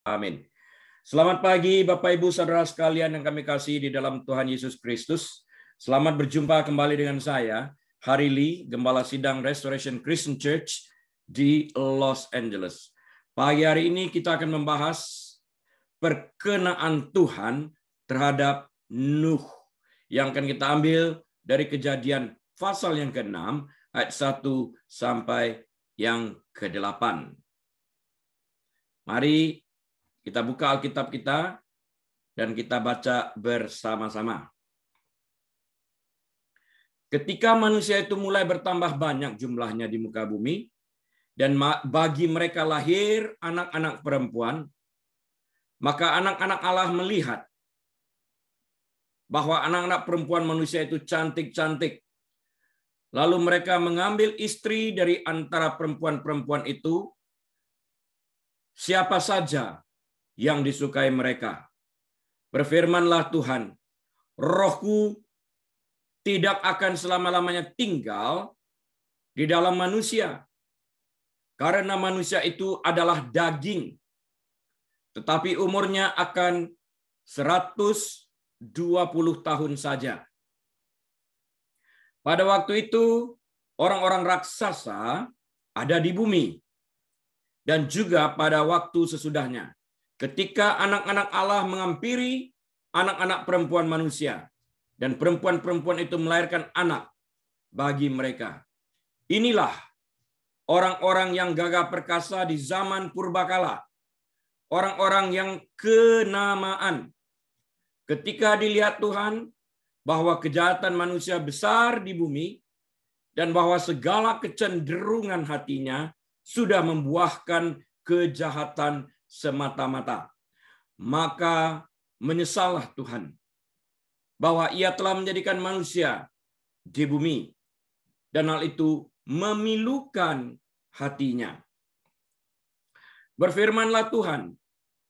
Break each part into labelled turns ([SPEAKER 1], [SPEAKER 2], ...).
[SPEAKER 1] Amin. Selamat pagi Bapak Ibu Saudara sekalian yang kami kasih di dalam Tuhan Yesus Kristus. Selamat berjumpa kembali dengan saya, Hari Lee, Gembala Sidang Restoration Christian Church di Los Angeles. Pagi hari ini kita akan membahas perkenaan Tuhan terhadap Nuh yang akan kita ambil dari kejadian pasal yang ke-6 ayat 1 sampai yang ke-8. Mari kita buka Alkitab kita dan kita baca bersama-sama. Ketika manusia itu mulai bertambah banyak jumlahnya di muka bumi, dan bagi mereka lahir anak-anak perempuan, maka anak-anak Allah melihat bahwa anak-anak perempuan manusia itu cantik-cantik. Lalu mereka mengambil istri dari antara perempuan-perempuan itu, siapa saja yang disukai mereka. Berfirmanlah Tuhan, rohku tidak akan selama-lamanya tinggal di dalam manusia. Karena manusia itu adalah daging. Tetapi umurnya akan 120 tahun saja. Pada waktu itu, orang-orang raksasa ada di bumi. Dan juga pada waktu sesudahnya ketika anak-anak Allah mengampiri anak-anak perempuan manusia dan perempuan-perempuan itu melahirkan anak bagi mereka. Inilah orang-orang yang gagah perkasa di zaman purbakala. Orang-orang yang kenamaan. Ketika dilihat Tuhan bahwa kejahatan manusia besar di bumi dan bahwa segala kecenderungan hatinya sudah membuahkan kejahatan semata-mata. Maka menyesallah Tuhan bahwa ia telah menjadikan manusia di bumi dan hal itu memilukan hatinya. Berfirmanlah Tuhan,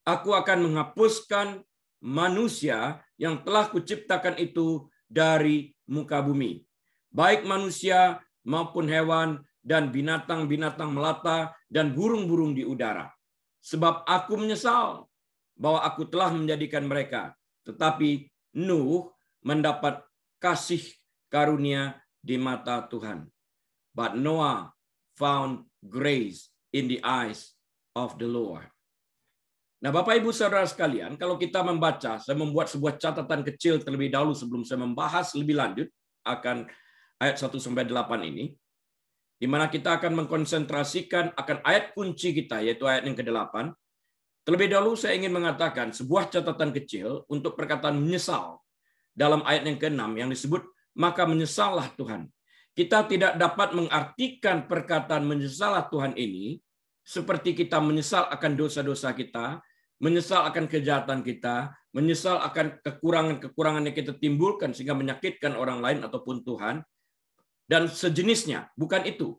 [SPEAKER 1] aku akan menghapuskan manusia yang telah kuciptakan itu dari muka bumi, baik manusia maupun hewan dan binatang-binatang melata dan burung-burung di udara. Sebab aku menyesal bahwa aku telah menjadikan mereka. Tetapi Nuh mendapat kasih karunia di mata Tuhan. But Noah found grace in the eyes of the Lord. Nah, Bapak Ibu Saudara sekalian, kalau kita membaca, saya membuat sebuah catatan kecil terlebih dahulu sebelum saya membahas lebih lanjut akan ayat 1 sampai 8 ini di mana kita akan mengkonsentrasikan akan ayat kunci kita, yaitu ayat yang ke-8. Terlebih dahulu saya ingin mengatakan sebuah catatan kecil untuk perkataan menyesal dalam ayat yang ke-6 yang disebut, maka menyesallah Tuhan. Kita tidak dapat mengartikan perkataan menyesallah Tuhan ini seperti kita menyesal akan dosa-dosa kita, menyesal akan kejahatan kita, menyesal akan kekurangan-kekurangan yang kita timbulkan sehingga menyakitkan orang lain ataupun Tuhan, dan sejenisnya, bukan itu.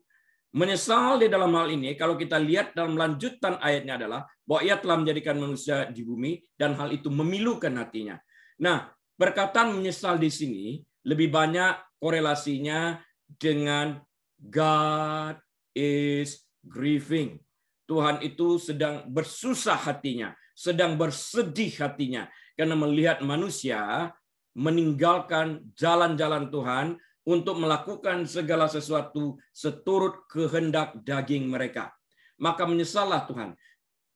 [SPEAKER 1] Menyesal di dalam hal ini, kalau kita lihat dalam lanjutan ayatnya adalah bahwa ia telah menjadikan manusia di bumi dan hal itu memilukan hatinya. Nah, perkataan menyesal di sini lebih banyak korelasinya dengan God is grieving. Tuhan itu sedang bersusah hatinya, sedang bersedih hatinya karena melihat manusia meninggalkan jalan-jalan Tuhan untuk melakukan segala sesuatu seturut kehendak daging mereka. Maka menyesallah Tuhan.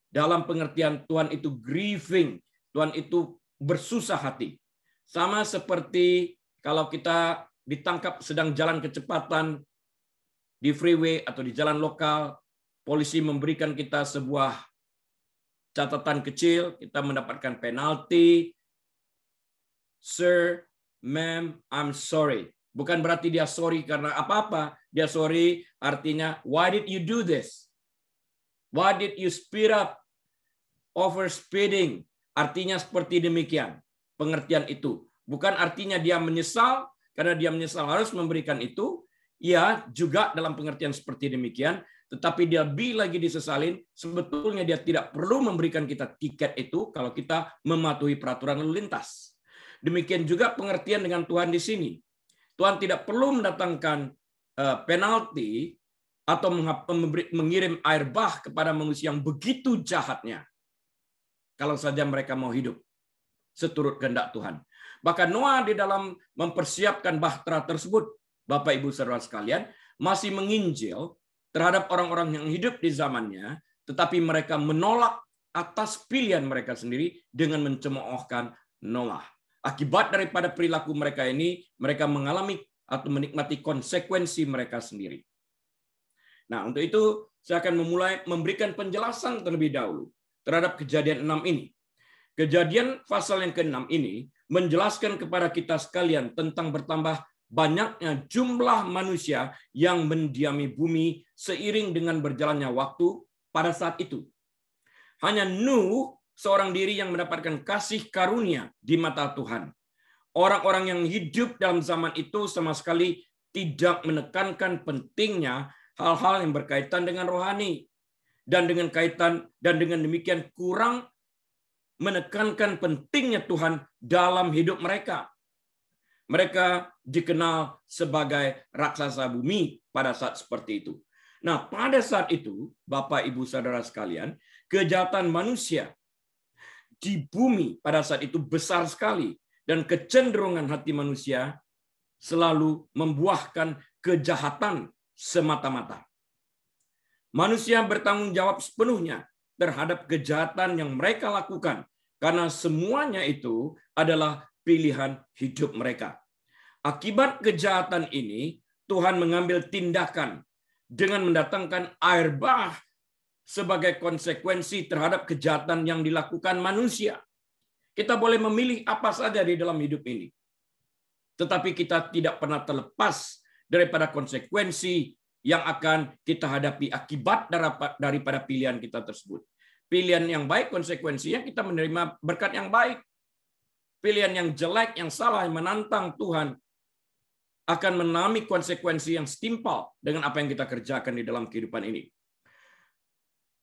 [SPEAKER 1] Dalam pengertian Tuhan itu grieving, Tuhan itu bersusah hati. Sama seperti kalau kita ditangkap sedang jalan kecepatan di freeway atau di jalan lokal, polisi memberikan kita sebuah catatan kecil, kita mendapatkan penalti. Sir, ma'am, I'm sorry Bukan berarti dia sorry karena apa-apa. Dia sorry artinya, why did you do this? Why did you speed up? Over speeding. Artinya seperti demikian. Pengertian itu. Bukan artinya dia menyesal, karena dia menyesal harus memberikan itu. Ya, juga dalam pengertian seperti demikian. Tetapi dia lebih lagi disesalin, sebetulnya dia tidak perlu memberikan kita tiket itu kalau kita mematuhi peraturan lalu lintas. Demikian juga pengertian dengan Tuhan di sini. Tuhan tidak perlu mendatangkan eh, penalti atau mengirim air bah kepada manusia yang begitu jahatnya. Kalau saja mereka mau hidup seturut kehendak Tuhan. Bahkan Noah di dalam mempersiapkan bahtera tersebut, Bapak Ibu saudara sekalian, masih menginjil terhadap orang-orang yang hidup di zamannya, tetapi mereka menolak atas pilihan mereka sendiri dengan mencemoohkan Noah. Akibat daripada perilaku mereka ini, mereka mengalami atau menikmati konsekuensi mereka sendiri. Nah, untuk itu saya akan memulai memberikan penjelasan terlebih dahulu terhadap kejadian enam ini. Kejadian pasal yang keenam ini menjelaskan kepada kita sekalian tentang bertambah banyaknya jumlah manusia yang mendiami bumi seiring dengan berjalannya waktu pada saat itu. Hanya Nuh seorang diri yang mendapatkan kasih karunia di mata Tuhan. Orang-orang yang hidup dalam zaman itu sama sekali tidak menekankan pentingnya hal-hal yang berkaitan dengan rohani dan dengan kaitan dan dengan demikian kurang menekankan pentingnya Tuhan dalam hidup mereka. Mereka dikenal sebagai raksasa bumi pada saat seperti itu. Nah, pada saat itu, Bapak Ibu Saudara sekalian, kejahatan manusia di bumi pada saat itu besar sekali dan kecenderungan hati manusia selalu membuahkan kejahatan semata-mata. Manusia bertanggung jawab sepenuhnya terhadap kejahatan yang mereka lakukan karena semuanya itu adalah pilihan hidup mereka. Akibat kejahatan ini, Tuhan mengambil tindakan dengan mendatangkan air bah sebagai konsekuensi terhadap kejahatan yang dilakukan manusia. Kita boleh memilih apa saja di dalam hidup ini. Tetapi kita tidak pernah terlepas daripada konsekuensi yang akan kita hadapi akibat daripada pilihan kita tersebut. Pilihan yang baik konsekuensinya kita menerima berkat yang baik. Pilihan yang jelek, yang salah, yang menantang Tuhan akan menami konsekuensi yang setimpal dengan apa yang kita kerjakan di dalam kehidupan ini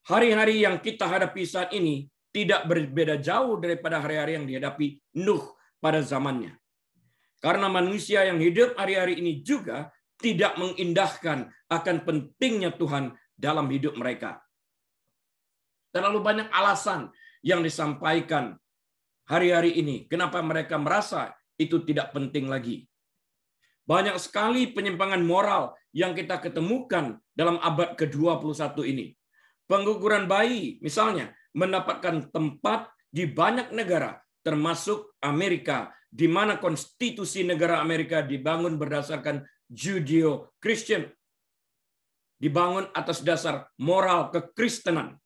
[SPEAKER 1] hari-hari yang kita hadapi saat ini tidak berbeda jauh daripada hari-hari yang dihadapi Nuh pada zamannya. Karena manusia yang hidup hari-hari ini juga tidak mengindahkan akan pentingnya Tuhan dalam hidup mereka. Terlalu banyak alasan yang disampaikan hari-hari ini kenapa mereka merasa itu tidak penting lagi. Banyak sekali penyimpangan moral yang kita ketemukan dalam abad ke-21 ini. Pengguguran bayi misalnya mendapatkan tempat di banyak negara termasuk Amerika di mana konstitusi negara Amerika dibangun berdasarkan Judeo-Christian dibangun atas dasar moral kekristenan.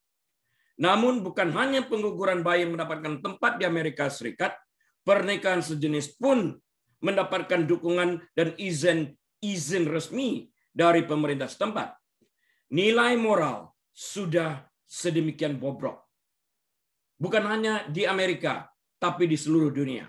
[SPEAKER 1] Namun bukan hanya pengguguran bayi mendapatkan tempat di Amerika Serikat, pernikahan sejenis pun mendapatkan dukungan dan izin izin resmi dari pemerintah setempat. Nilai moral sudah sedemikian bobrok. Bukan hanya di Amerika, tapi di seluruh dunia.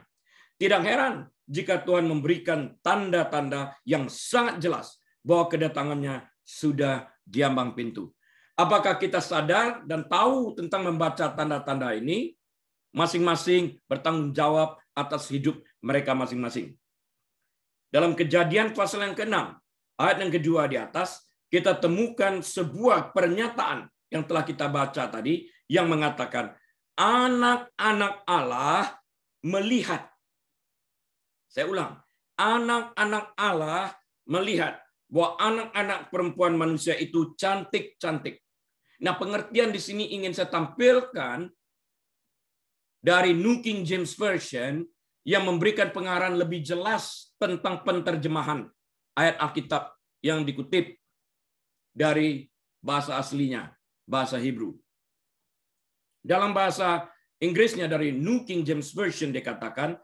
[SPEAKER 1] Tidak heran jika Tuhan memberikan tanda-tanda yang sangat jelas bahwa kedatangannya sudah diambang pintu. Apakah kita sadar dan tahu tentang membaca tanda-tanda ini? Masing-masing bertanggung jawab atas hidup mereka masing-masing. Dalam kejadian pasal yang ke-6, ayat yang kedua di atas, kita temukan sebuah pernyataan yang telah kita baca tadi yang mengatakan anak-anak Allah melihat. Saya ulang, anak-anak Allah melihat bahwa anak-anak perempuan manusia itu cantik-cantik. Nah, pengertian di sini ingin saya tampilkan dari New King James Version yang memberikan pengarahan lebih jelas tentang penterjemahan ayat Alkitab yang dikutip dari bahasa aslinya, bahasa Hebrew. Dalam bahasa Inggrisnya dari New King James Version dikatakan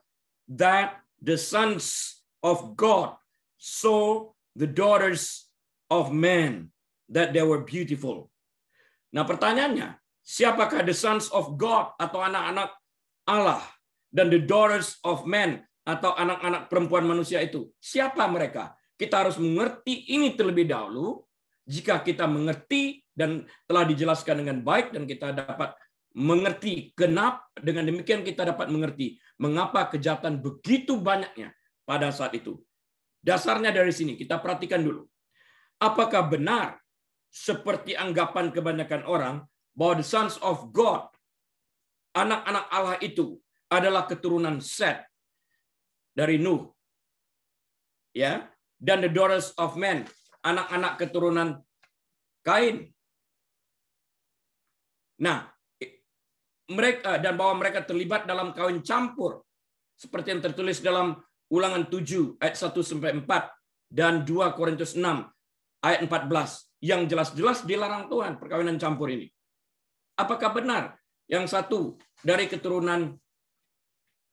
[SPEAKER 1] that the sons of God saw the daughters of men that they were beautiful. Nah, pertanyaannya, siapakah the sons of God atau anak-anak Allah dan the daughters of men atau anak-anak perempuan manusia itu? Siapa mereka? Kita harus mengerti ini terlebih dahulu jika kita mengerti dan telah dijelaskan dengan baik dan kita dapat mengerti kenapa dengan demikian kita dapat mengerti mengapa kejahatan begitu banyaknya pada saat itu. Dasarnya dari sini kita perhatikan dulu. Apakah benar seperti anggapan kebanyakan orang bahwa the sons of God anak-anak Allah itu adalah keturunan Seth dari Nuh. Ya, dan the daughters of men anak-anak keturunan Kain. Nah, mereka dan bahwa mereka terlibat dalam kawin campur seperti yang tertulis dalam Ulangan 7 ayat 1 sampai 4 dan 2 Korintus 6 ayat 14 yang jelas-jelas dilarang Tuhan perkawinan campur ini. Apakah benar yang satu dari keturunan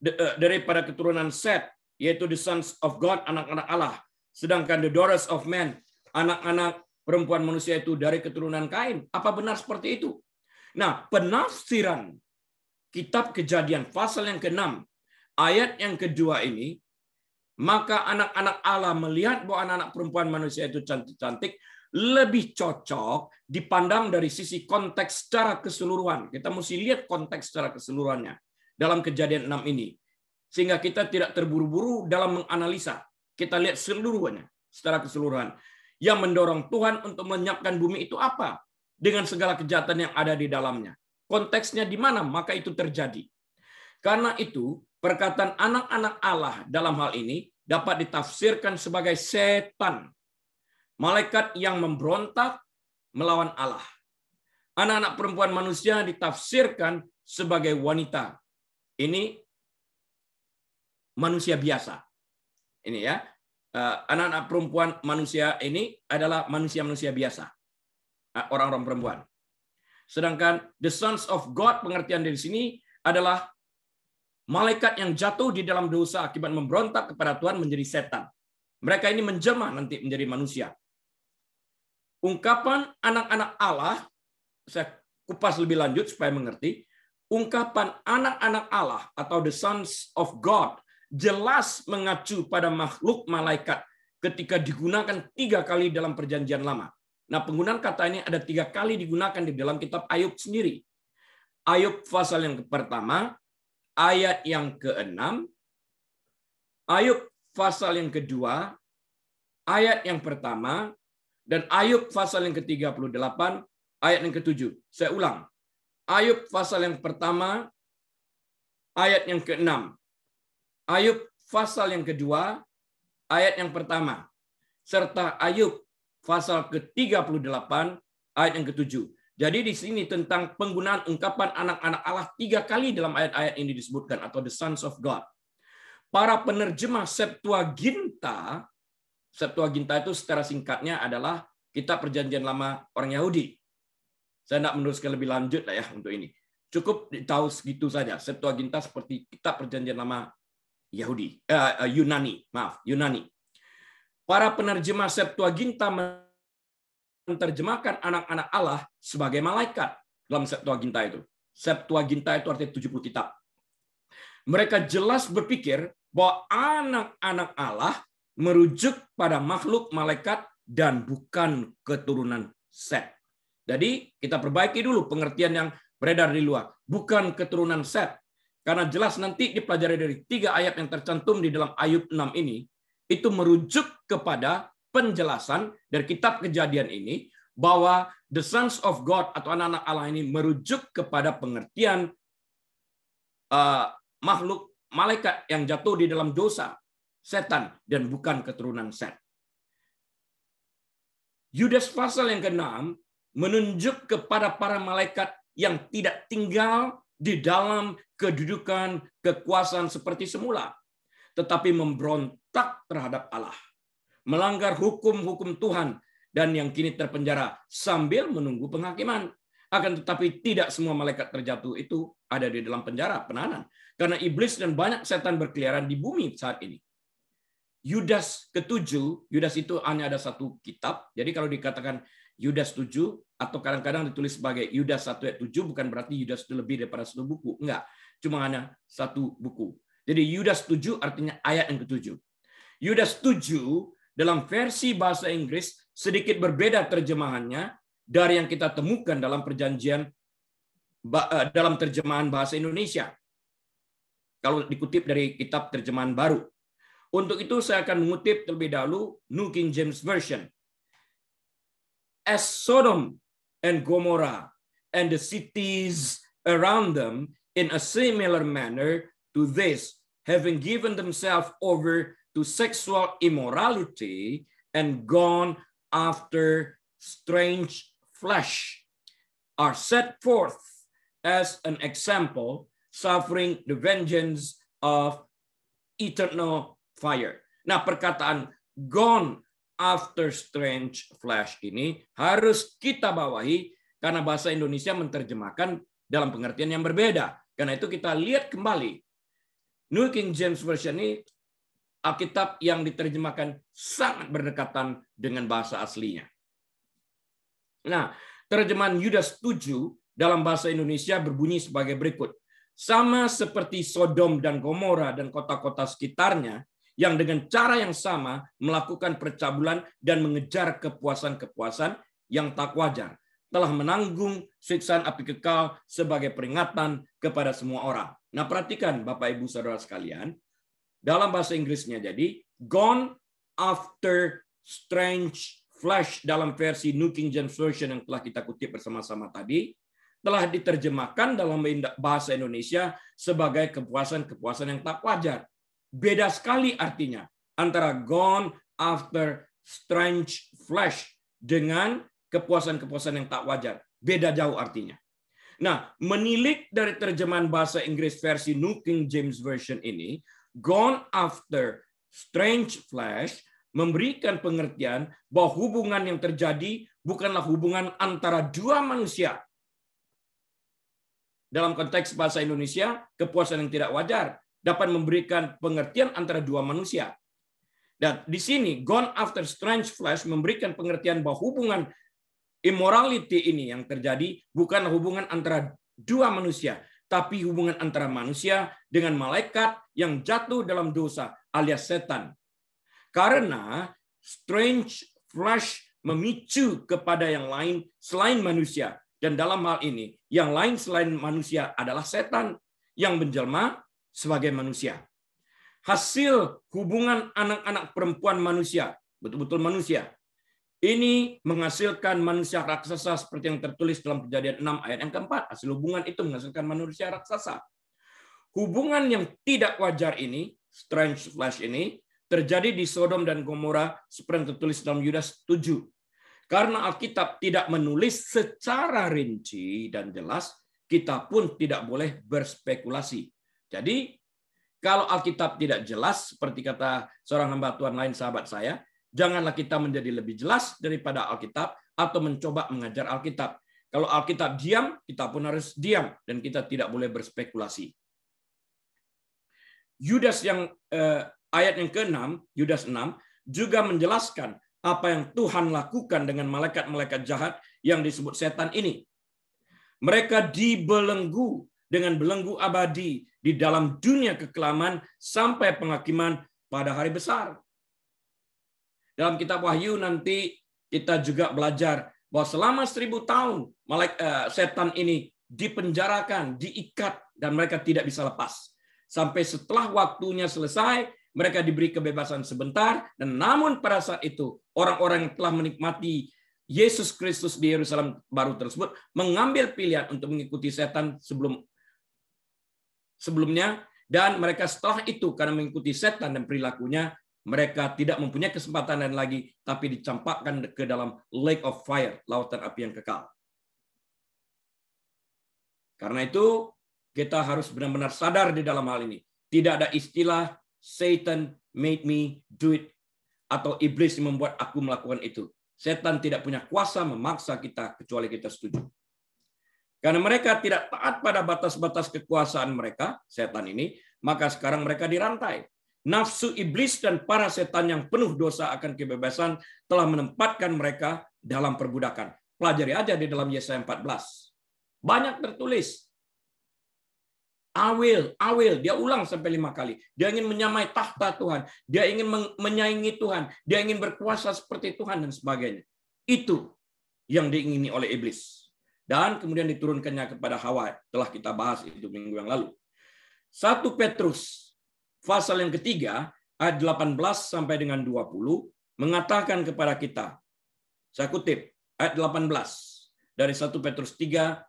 [SPEAKER 1] eh, daripada keturunan Seth yaitu the sons of God anak-anak Allah sedangkan the daughters of men anak-anak perempuan manusia itu dari keturunan Kain. Apa benar seperti itu? Nah, penafsiran kitab kejadian pasal yang ke-6 ayat yang kedua ini maka anak-anak Allah melihat bahwa anak-anak perempuan manusia itu cantik-cantik lebih cocok dipandang dari sisi konteks secara keseluruhan. Kita mesti lihat konteks secara keseluruhannya dalam kejadian 6 ini. Sehingga kita tidak terburu-buru dalam menganalisa. Kita lihat seluruhnya secara keseluruhan. Yang mendorong Tuhan untuk menyiapkan bumi itu apa? Dengan segala kejahatan yang ada di dalamnya. Konteksnya di mana? Maka itu terjadi. Karena itu, perkataan anak-anak Allah dalam hal ini dapat ditafsirkan sebagai setan. Malaikat yang memberontak melawan Allah. Anak-anak perempuan manusia ditafsirkan sebagai wanita. Ini manusia biasa. Ini ya, Eh, anak-anak perempuan manusia ini adalah manusia-manusia biasa. Eh, orang-orang perempuan. Sedangkan the sons of God pengertian dari sini adalah malaikat yang jatuh di dalam dosa akibat memberontak kepada Tuhan menjadi setan. Mereka ini menjelma nanti menjadi manusia. Ungkapan anak-anak Allah, saya kupas lebih lanjut supaya mengerti, ungkapan anak-anak Allah atau the sons of God jelas mengacu pada makhluk malaikat ketika digunakan tiga kali dalam perjanjian lama. Nah penggunaan kata ini ada tiga kali digunakan di dalam kitab Ayub sendiri. Ayub pasal yang pertama, ayat yang keenam, Ayub pasal yang kedua, ayat yang pertama, dan Ayub pasal yang ke-38, ayat yang ketujuh. Saya ulang. Ayub pasal yang pertama, ayat yang keenam. Ayub pasal yang kedua, ayat yang pertama. Serta Ayub pasal ke-38, ayat yang ketujuh. Jadi di sini tentang penggunaan ungkapan anak-anak Allah tiga kali dalam ayat-ayat ini disebutkan atau the sons of God. Para penerjemah Septuaginta, Septuaginta itu secara singkatnya adalah kitab perjanjian lama orang Yahudi. Saya tidak meneruskan lebih lanjut lah ya untuk ini. Cukup tahu segitu saja. Septuaginta seperti kitab perjanjian lama Yahudi, uh, Yunani, maaf, Yunani. Para penerjemah Septuaginta menerjemahkan anak-anak Allah sebagai malaikat dalam Septuaginta itu. Septuaginta itu artinya 70 kitab. Mereka jelas berpikir bahwa anak-anak Allah merujuk pada makhluk malaikat dan bukan keturunan Set. Jadi kita perbaiki dulu pengertian yang beredar di luar. Bukan keturunan Set, karena jelas nanti dipelajari dari tiga ayat yang tercantum di dalam Ayub 6 ini, itu merujuk kepada penjelasan dari kitab kejadian ini bahwa the sons of God atau anak-anak Allah ini merujuk kepada pengertian uh, makhluk malaikat yang jatuh di dalam dosa setan dan bukan keturunan set. Yudas pasal yang ke-6 menunjuk kepada para malaikat yang tidak tinggal di dalam kedudukan kekuasaan seperti semula, tetapi memberontak terhadap Allah, melanggar hukum-hukum Tuhan dan yang kini terpenjara sambil menunggu penghakiman. Akan tetapi tidak semua malaikat terjatuh itu ada di dalam penjara penahanan karena iblis dan banyak setan berkeliaran di bumi saat ini. Yudas ketujuh, Yudas itu hanya ada satu kitab. Jadi kalau dikatakan Yudas 7 atau kadang-kadang ditulis sebagai Yudas 1 ayat 7 bukan berarti Yudas itu lebih daripada satu buku. Enggak, cuma hanya satu buku. Jadi Yudas 7 artinya ayat yang ketujuh. Yudas 7 dalam versi bahasa Inggris sedikit berbeda terjemahannya dari yang kita temukan dalam perjanjian eh, dalam terjemahan bahasa Indonesia. Kalau dikutip dari kitab terjemahan baru. Untuk itu saya akan mengutip terlebih dahulu New King James Version as Sodom and Gomorrah and the cities around them in a similar manner to this, having given themselves over to sexual immorality and gone after strange flesh, are set forth as an example, suffering the vengeance of eternal fire. Nah, perkataan gone after strange flash ini harus kita bawahi karena bahasa Indonesia menerjemahkan dalam pengertian yang berbeda. Karena itu kita lihat kembali New King James Version ini Alkitab yang diterjemahkan sangat berdekatan dengan bahasa aslinya. Nah, terjemahan Yudas 7 dalam bahasa Indonesia berbunyi sebagai berikut. Sama seperti Sodom dan Gomora dan kota-kota sekitarnya, yang dengan cara yang sama melakukan percabulan dan mengejar kepuasan-kepuasan yang tak wajar telah menanggung siksaan api kekal sebagai peringatan kepada semua orang. Nah, perhatikan Bapak Ibu Saudara sekalian, dalam bahasa Inggrisnya jadi gone after strange flash dalam versi New King James Version yang telah kita kutip bersama-sama tadi telah diterjemahkan dalam bahasa Indonesia sebagai kepuasan-kepuasan yang tak wajar. Beda sekali artinya antara gone after strange flesh dengan kepuasan-kepuasan yang tak wajar. Beda jauh artinya. Nah, menilik dari terjemahan bahasa Inggris versi New King James Version ini, gone after strange flesh memberikan pengertian bahwa hubungan yang terjadi bukanlah hubungan antara dua manusia. Dalam konteks bahasa Indonesia, kepuasan yang tidak wajar dapat memberikan pengertian antara dua manusia. Dan di sini Gone After Strange Flesh memberikan pengertian bahwa hubungan immorality ini yang terjadi bukan hubungan antara dua manusia, tapi hubungan antara manusia dengan malaikat yang jatuh dalam dosa alias setan. Karena strange flesh memicu kepada yang lain selain manusia. Dan dalam hal ini, yang lain selain manusia adalah setan yang menjelma sebagai manusia. Hasil hubungan anak-anak perempuan manusia, betul-betul manusia, ini menghasilkan manusia raksasa seperti yang tertulis dalam kejadian 6 ayat yang keempat. Hasil hubungan itu menghasilkan manusia raksasa. Hubungan yang tidak wajar ini, strange flash ini, terjadi di Sodom dan Gomora seperti yang tertulis dalam Yudas 7. Karena Alkitab tidak menulis secara rinci dan jelas, kita pun tidak boleh berspekulasi. Jadi kalau Alkitab tidak jelas seperti kata seorang hamba Tuhan lain sahabat saya, janganlah kita menjadi lebih jelas daripada Alkitab atau mencoba mengajar Alkitab. Kalau Alkitab diam, kita pun harus diam dan kita tidak boleh berspekulasi. Yudas yang eh, ayat yang ke-6, Yudas 6 juga menjelaskan apa yang Tuhan lakukan dengan malaikat-malaikat jahat yang disebut setan ini. Mereka dibelenggu dengan belenggu abadi di dalam dunia kekelaman sampai penghakiman pada hari besar. Dalam kitab Wahyu nanti kita juga belajar bahwa selama seribu tahun eh, setan ini dipenjarakan, diikat, dan mereka tidak bisa lepas. Sampai setelah waktunya selesai, mereka diberi kebebasan sebentar, dan namun pada saat itu, orang-orang yang telah menikmati Yesus Kristus di Yerusalem baru tersebut mengambil pilihan untuk mengikuti setan sebelum sebelumnya dan mereka setelah itu karena mengikuti setan dan perilakunya mereka tidak mempunyai kesempatan lain lagi tapi dicampakkan ke dalam lake of fire, lautan api yang kekal. Karena itu kita harus benar-benar sadar di dalam hal ini. Tidak ada istilah Satan made me do it atau iblis membuat aku melakukan itu. Setan tidak punya kuasa memaksa kita kecuali kita setuju. Karena mereka tidak taat pada batas-batas kekuasaan mereka, setan ini, maka sekarang mereka dirantai. Nafsu iblis dan para setan yang penuh dosa akan kebebasan telah menempatkan mereka dalam perbudakan. Pelajari aja di dalam Yesaya 14. Banyak tertulis. Awil, awil, Dia ulang sampai lima kali. Dia ingin menyamai tahta Tuhan. Dia ingin menyaingi Tuhan. Dia ingin berkuasa seperti Tuhan dan sebagainya. Itu yang diingini oleh iblis dan kemudian diturunkannya kepada Hawa. Telah kita bahas itu minggu yang lalu. Satu Petrus pasal yang ketiga ayat 18 sampai dengan 20 mengatakan kepada kita. Saya kutip ayat 18 dari 1 Petrus 3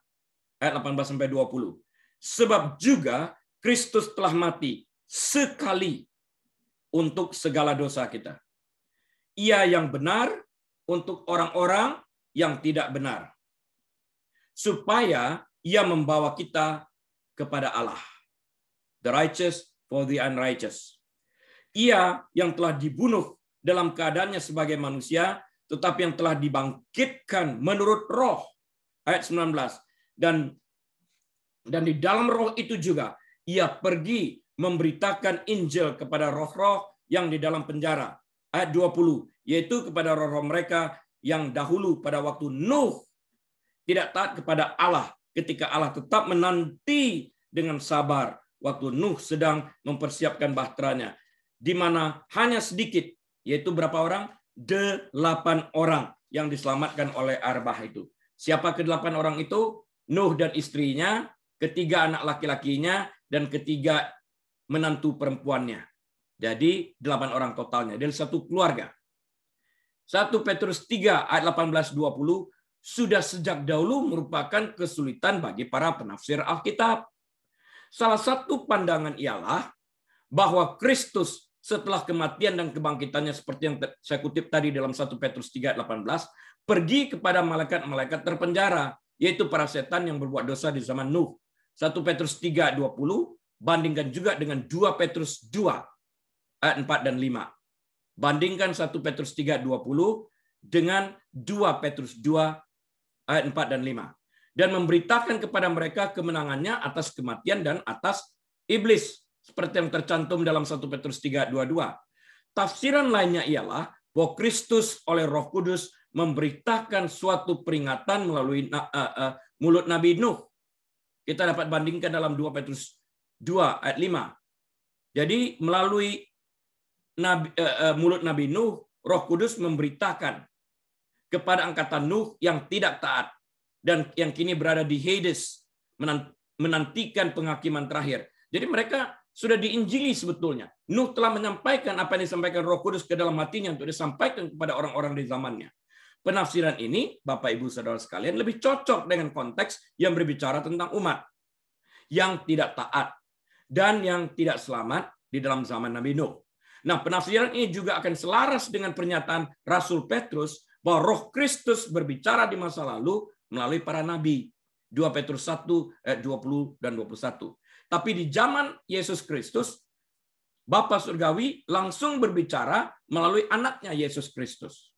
[SPEAKER 1] ayat 18 sampai 20. Sebab juga Kristus telah mati sekali untuk segala dosa kita. Ia yang benar untuk orang-orang yang tidak benar supaya ia membawa kita kepada Allah. The righteous for the unrighteous. Ia yang telah dibunuh dalam keadaannya sebagai manusia, tetapi yang telah dibangkitkan menurut roh. Ayat 19. Dan dan di dalam roh itu juga ia pergi memberitakan Injil kepada roh-roh yang di dalam penjara. Ayat 20, yaitu kepada roh-roh mereka yang dahulu pada waktu Nuh tidak taat kepada Allah ketika Allah tetap menanti dengan sabar waktu Nuh sedang mempersiapkan bahteranya di mana hanya sedikit yaitu berapa orang? Delapan orang yang diselamatkan oleh Arbah itu. Siapa kedelapan orang itu? Nuh dan istrinya, ketiga anak laki-lakinya, dan ketiga menantu perempuannya. Jadi delapan orang totalnya dari satu keluarga. 1 Petrus 3 ayat 18 20 sudah sejak dahulu merupakan kesulitan bagi para penafsir Alkitab. Salah satu pandangan ialah bahwa Kristus setelah kematian dan kebangkitannya seperti yang saya kutip tadi dalam 1 Petrus 3:18 pergi kepada malaikat-malaikat terpenjara yaitu para setan yang berbuat dosa di zaman Nuh. 1 Petrus 3:20 bandingkan juga dengan 2 Petrus 2 ayat 4 dan 5. Bandingkan 1 Petrus 3:20 dengan 2 Petrus 2 ayat 4 dan 5. Dan memberitakan kepada mereka kemenangannya atas kematian dan atas iblis. Seperti yang tercantum dalam 1 Petrus 3, 22. Tafsiran lainnya ialah bahwa Kristus oleh Roh Kudus memberitakan suatu peringatan melalui eh, eh, mulut Nabi Nuh. Kita dapat bandingkan dalam 2 Petrus 2 ayat 5. Jadi melalui Nabi, eh, mulut Nabi Nuh, Roh Kudus memberitakan kepada angkatan Nuh yang tidak taat dan yang kini berada di Hades menantikan penghakiman terakhir. Jadi mereka sudah diinjili sebetulnya. Nuh telah menyampaikan apa yang disampaikan Roh Kudus ke dalam hatinya untuk disampaikan kepada orang-orang di zamannya. Penafsiran ini, Bapak Ibu Saudara sekalian, lebih cocok dengan konteks yang berbicara tentang umat yang tidak taat dan yang tidak selamat di dalam zaman Nabi Nuh. Nah, penafsiran ini juga akan selaras dengan pernyataan Rasul Petrus bahwa roh Kristus berbicara di masa lalu melalui para nabi. 2 Petrus 1, eh, 20 dan 21. Tapi di zaman Yesus Kristus, Bapa Surgawi langsung berbicara melalui anaknya Yesus Kristus.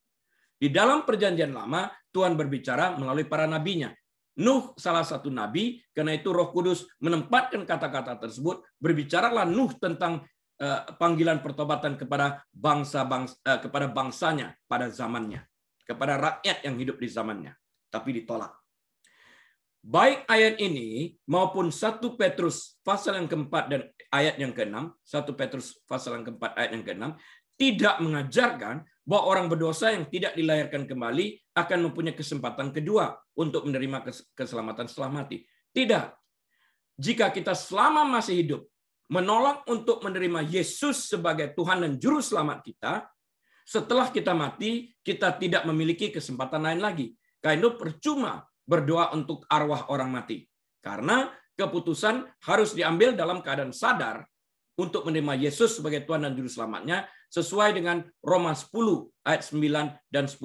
[SPEAKER 1] Di dalam perjanjian lama, Tuhan berbicara melalui para nabinya. Nuh salah satu nabi, karena itu roh kudus menempatkan kata-kata tersebut, berbicaralah Nuh tentang eh, panggilan pertobatan kepada bangsa, bangsa eh, kepada bangsanya pada zamannya kepada rakyat yang hidup di zamannya, tapi ditolak. Baik ayat ini maupun satu Petrus pasal yang keempat dan ayat yang keenam, satu Petrus pasal yang keempat ayat yang keenam, tidak mengajarkan bahwa orang berdosa yang tidak dilahirkan kembali akan mempunyai kesempatan kedua untuk menerima keselamatan setelah mati. Tidak. Jika kita selama masih hidup menolak untuk menerima Yesus sebagai Tuhan dan Juru Selamat kita, setelah kita mati, kita tidak memiliki kesempatan lain lagi. Kainu percuma berdoa untuk arwah orang mati. Karena keputusan harus diambil dalam keadaan sadar untuk menerima Yesus sebagai Tuhan dan Juru Selamatnya sesuai dengan Roma 10 ayat 9 dan 10.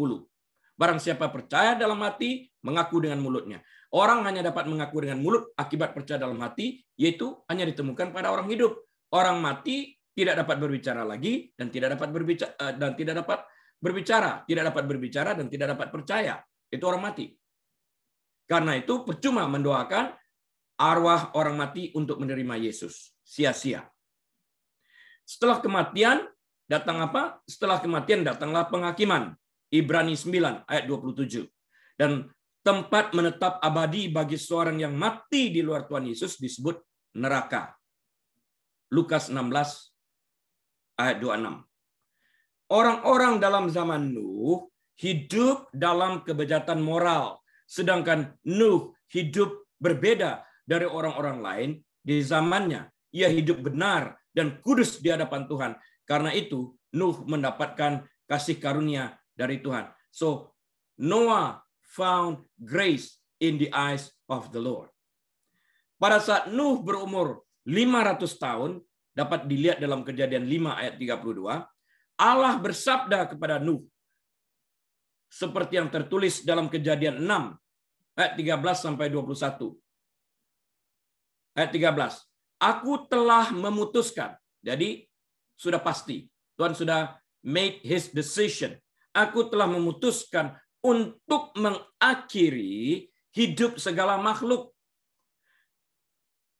[SPEAKER 1] Barang siapa percaya dalam hati, mengaku dengan mulutnya. Orang hanya dapat mengaku dengan mulut akibat percaya dalam hati, yaitu hanya ditemukan pada orang hidup. Orang mati tidak dapat berbicara lagi dan tidak dapat berbicara eh, dan tidak dapat berbicara, tidak dapat berbicara dan tidak dapat percaya. Itu orang mati. Karena itu percuma mendoakan arwah orang mati untuk menerima Yesus. Sia-sia. Setelah kematian datang apa? Setelah kematian datanglah penghakiman. Ibrani 9 ayat 27. Dan tempat menetap abadi bagi seorang yang mati di luar Tuhan Yesus disebut neraka. Lukas 16 ayat 26. Orang-orang dalam zaman Nuh hidup dalam kebejatan moral, sedangkan Nuh hidup berbeda dari orang-orang lain di zamannya. Ia hidup benar dan kudus di hadapan Tuhan. Karena itu Nuh mendapatkan kasih karunia dari Tuhan. So Noah found grace in the eyes of the Lord. Pada saat Nuh berumur 500 tahun, dapat dilihat dalam kejadian 5 ayat 32, Allah bersabda kepada Nuh, seperti yang tertulis dalam kejadian 6 ayat 13 sampai 21. Ayat 13. Aku telah memutuskan. Jadi sudah pasti. Tuhan sudah made his decision. Aku telah memutuskan untuk mengakhiri hidup segala makhluk.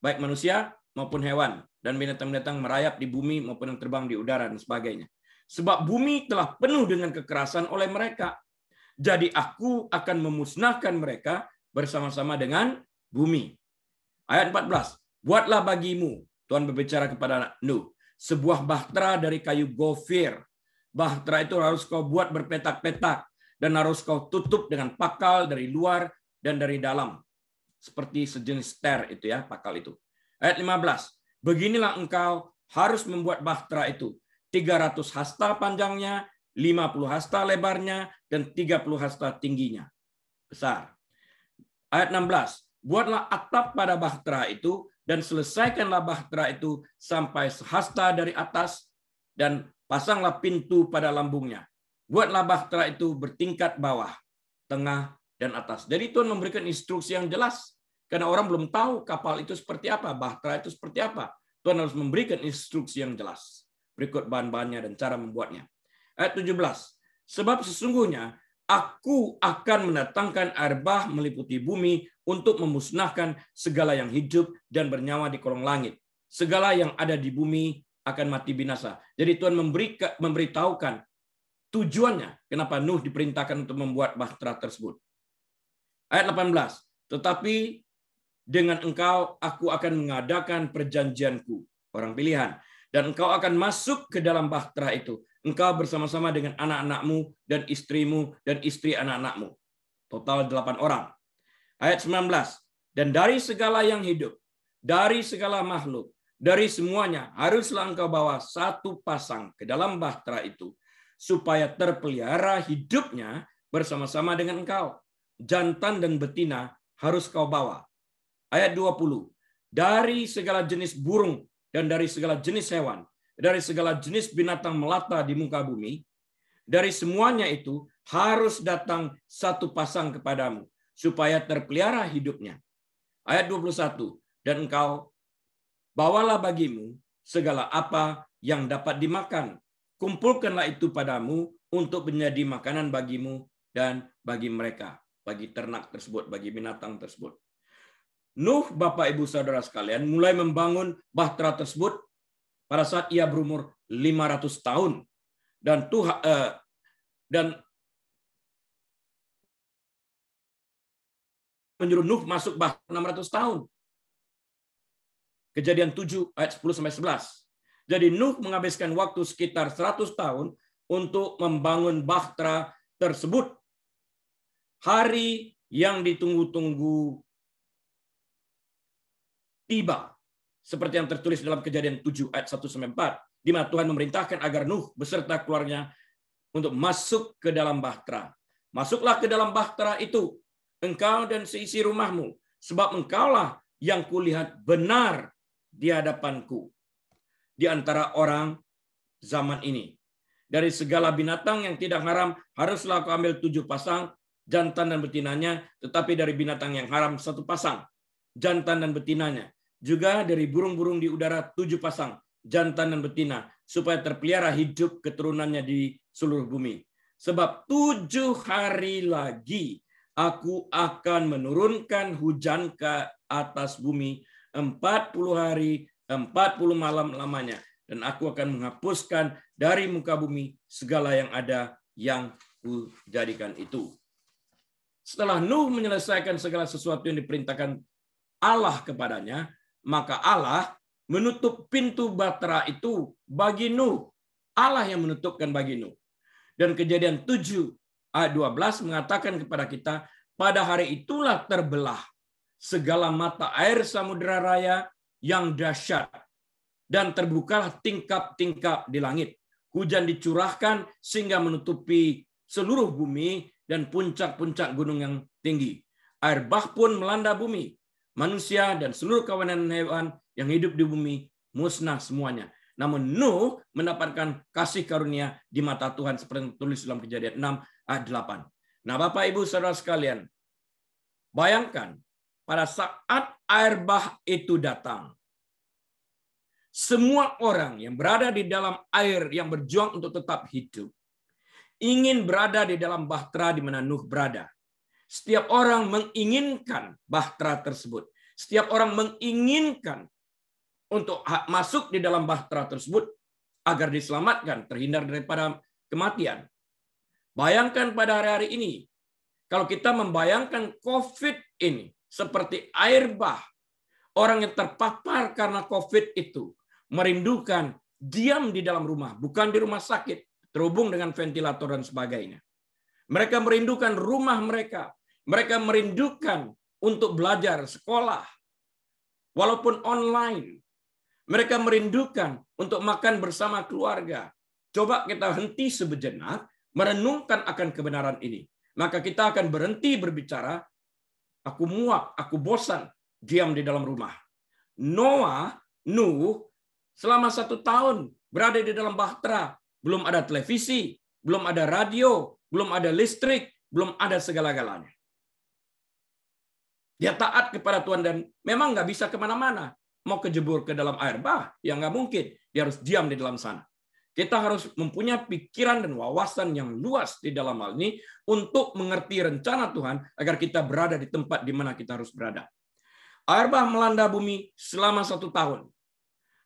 [SPEAKER 1] Baik manusia maupun hewan dan binatang-binatang merayap di bumi maupun yang terbang di udara dan sebagainya. Sebab bumi telah penuh dengan kekerasan oleh mereka. Jadi aku akan memusnahkan mereka bersama-sama dengan bumi. Ayat 14. Buatlah bagimu, Tuhan berbicara kepada Nuh, sebuah bahtera dari kayu gofir. Bahtera itu harus kau buat berpetak-petak dan harus kau tutup dengan pakal dari luar dan dari dalam. Seperti sejenis ter itu ya, pakal itu. Ayat 15. Beginilah engkau harus membuat bahtera itu. 300 hasta panjangnya, 50 hasta lebarnya, dan 30 hasta tingginya. Besar. Ayat 16. Buatlah atap pada bahtera itu, dan selesaikanlah bahtera itu sampai sehasta dari atas, dan pasanglah pintu pada lambungnya. Buatlah bahtera itu bertingkat bawah, tengah, dan atas. Jadi Tuhan memberikan instruksi yang jelas karena orang belum tahu kapal itu seperti apa, bahtera itu seperti apa. Tuhan harus memberikan instruksi yang jelas. Berikut bahan-bahannya dan cara membuatnya. Ayat 17. Sebab sesungguhnya aku akan mendatangkan air bah meliputi bumi untuk memusnahkan segala yang hidup dan bernyawa di kolong langit. Segala yang ada di bumi akan mati binasa. Jadi Tuhan memberi, memberitahukan tujuannya kenapa Nuh diperintahkan untuk membuat bahtera tersebut. Ayat 18. Tetapi dengan engkau aku akan mengadakan perjanjianku. Orang pilihan. Dan engkau akan masuk ke dalam bahtera itu. Engkau bersama-sama dengan anak-anakmu dan istrimu dan istri anak-anakmu. Total delapan orang. Ayat 19. Dan dari segala yang hidup, dari segala makhluk, dari semuanya haruslah engkau bawa satu pasang ke dalam bahtera itu supaya terpelihara hidupnya bersama-sama dengan engkau. Jantan dan betina harus kau bawa ayat 20. Dari segala jenis burung dan dari segala jenis hewan, dari segala jenis binatang melata di muka bumi, dari semuanya itu harus datang satu pasang kepadamu supaya terpelihara hidupnya. Ayat 21. Dan engkau bawalah bagimu segala apa yang dapat dimakan. Kumpulkanlah itu padamu untuk menjadi makanan bagimu dan bagi mereka, bagi ternak tersebut, bagi binatang tersebut. Nuh, Bapak Ibu Saudara sekalian, mulai membangun bahtera tersebut pada saat ia berumur 500 tahun. Dan Tuhan eh, dan menyuruh Nuh masuk bahtera 600 tahun. Kejadian 7 ayat 10 sampai 11. Jadi Nuh menghabiskan waktu sekitar 100 tahun untuk membangun bahtera tersebut. Hari yang ditunggu-tunggu tiba seperti yang tertulis dalam kejadian 7 ayat 1 sampai 4 di mana Tuhan memerintahkan agar Nuh beserta keluarnya untuk masuk ke dalam bahtera. Masuklah ke dalam bahtera itu engkau dan seisi rumahmu sebab engkaulah yang kulihat benar di hadapanku di antara orang zaman ini. Dari segala binatang yang tidak haram haruslah kau ambil tujuh pasang jantan dan betinanya, tetapi dari binatang yang haram satu pasang jantan dan betinanya juga dari burung-burung di udara tujuh pasang, jantan dan betina, supaya terpelihara hidup keturunannya di seluruh bumi. Sebab tujuh hari lagi aku akan menurunkan hujan ke atas bumi empat puluh hari, empat puluh malam lamanya. Dan aku akan menghapuskan dari muka bumi segala yang ada yang kujadikan itu. Setelah Nuh menyelesaikan segala sesuatu yang diperintahkan Allah kepadanya, maka Allah menutup pintu Batra itu bagi Nuh. Allah yang menutupkan bagi Nuh. Dan kejadian 7 ayat 12 mengatakan kepada kita, pada hari itulah terbelah segala mata air samudera raya yang dahsyat dan terbukalah tingkap-tingkap di langit. Hujan dicurahkan sehingga menutupi seluruh bumi dan puncak-puncak gunung yang tinggi. Air bah pun melanda bumi manusia dan seluruh kawanan hewan yang hidup di bumi musnah semuanya. Namun Nuh mendapatkan kasih karunia di mata Tuhan seperti yang tertulis dalam kejadian 6 ayat 8. Nah Bapak Ibu Saudara sekalian, bayangkan pada saat air bah itu datang, semua orang yang berada di dalam air yang berjuang untuk tetap hidup, ingin berada di dalam bahtera di mana Nuh berada. Setiap orang menginginkan bahtera tersebut. Setiap orang menginginkan untuk masuk di dalam bahtera tersebut agar diselamatkan, terhindar daripada kematian. Bayangkan pada hari-hari ini, kalau kita membayangkan COVID ini seperti air bah, orang yang terpapar karena COVID itu merindukan diam di dalam rumah, bukan di rumah sakit, terhubung dengan ventilator dan sebagainya. Mereka merindukan rumah mereka, mereka merindukan untuk belajar sekolah, walaupun online. Mereka merindukan untuk makan bersama keluarga. Coba kita henti sejenak, merenungkan akan kebenaran ini. Maka kita akan berhenti berbicara, aku muak, aku bosan, diam di dalam rumah. Noah, Nuh, selama satu tahun berada di dalam bahtera. Belum ada televisi, belum ada radio, belum ada listrik, belum ada segala-galanya. Dia taat kepada Tuhan dan memang nggak bisa kemana-mana. Mau kejebur ke dalam air bah, ya nggak mungkin. Dia harus diam di dalam sana. Kita harus mempunyai pikiran dan wawasan yang luas di dalam hal ini untuk mengerti rencana Tuhan agar kita berada di tempat di mana kita harus berada. Air bah melanda bumi selama satu tahun.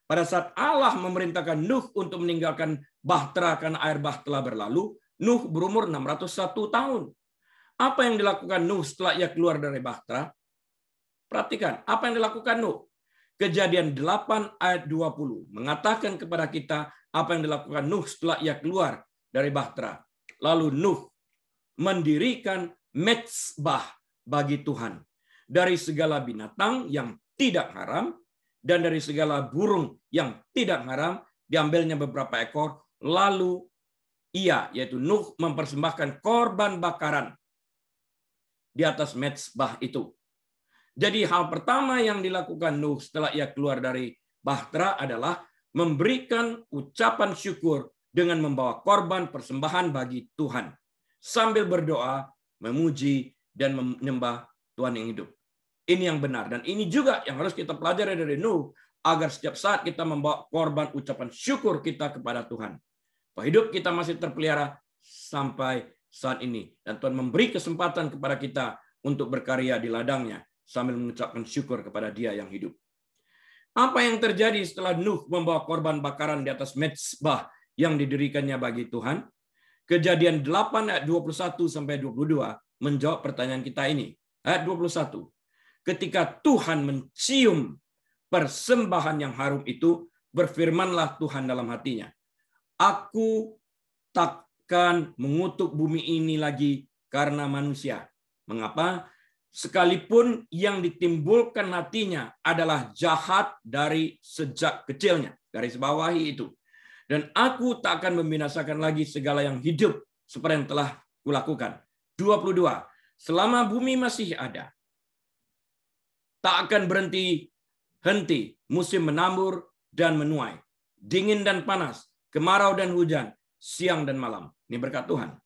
[SPEAKER 1] Pada saat Allah memerintahkan Nuh untuk meninggalkan Bahtera karena air bah telah berlalu, Nuh berumur 601 tahun. Apa yang dilakukan Nuh setelah ia keluar dari Bahtera? Perhatikan apa yang dilakukan Nuh. Kejadian 8 ayat 20 mengatakan kepada kita apa yang dilakukan Nuh setelah ia keluar dari Bahtera. Lalu Nuh mendirikan mezbah bagi Tuhan dari segala binatang yang tidak haram dan dari segala burung yang tidak haram diambilnya beberapa ekor lalu ia yaitu Nuh mempersembahkan korban bakaran di atas mezbah itu jadi hal pertama yang dilakukan Nuh setelah ia keluar dari Bahtera adalah memberikan ucapan syukur dengan membawa korban persembahan bagi Tuhan sambil berdoa, memuji dan menyembah Tuhan yang hidup. Ini yang benar dan ini juga yang harus kita pelajari dari Nuh agar setiap saat kita membawa korban ucapan syukur kita kepada Tuhan. Bahwa hidup kita masih terpelihara sampai saat ini dan Tuhan memberi kesempatan kepada kita untuk berkarya di ladangnya sambil mengucapkan syukur kepada dia yang hidup. Apa yang terjadi setelah Nuh membawa korban bakaran di atas mezbah yang didirikannya bagi Tuhan? Kejadian 8 ayat 21 sampai 22 menjawab pertanyaan kita ini. Ayat 21. Ketika Tuhan mencium persembahan yang harum itu, berfirmanlah Tuhan dalam hatinya, Aku takkan mengutuk bumi ini lagi karena manusia. Mengapa? sekalipun yang ditimbulkan hatinya adalah jahat dari sejak kecilnya. Garis bawahi itu. Dan aku tak akan membinasakan lagi segala yang hidup seperti yang telah kulakukan. 22. Selama bumi masih ada, tak akan berhenti henti musim menambur dan menuai, dingin dan panas, kemarau dan hujan, siang dan malam. Ini berkat Tuhan.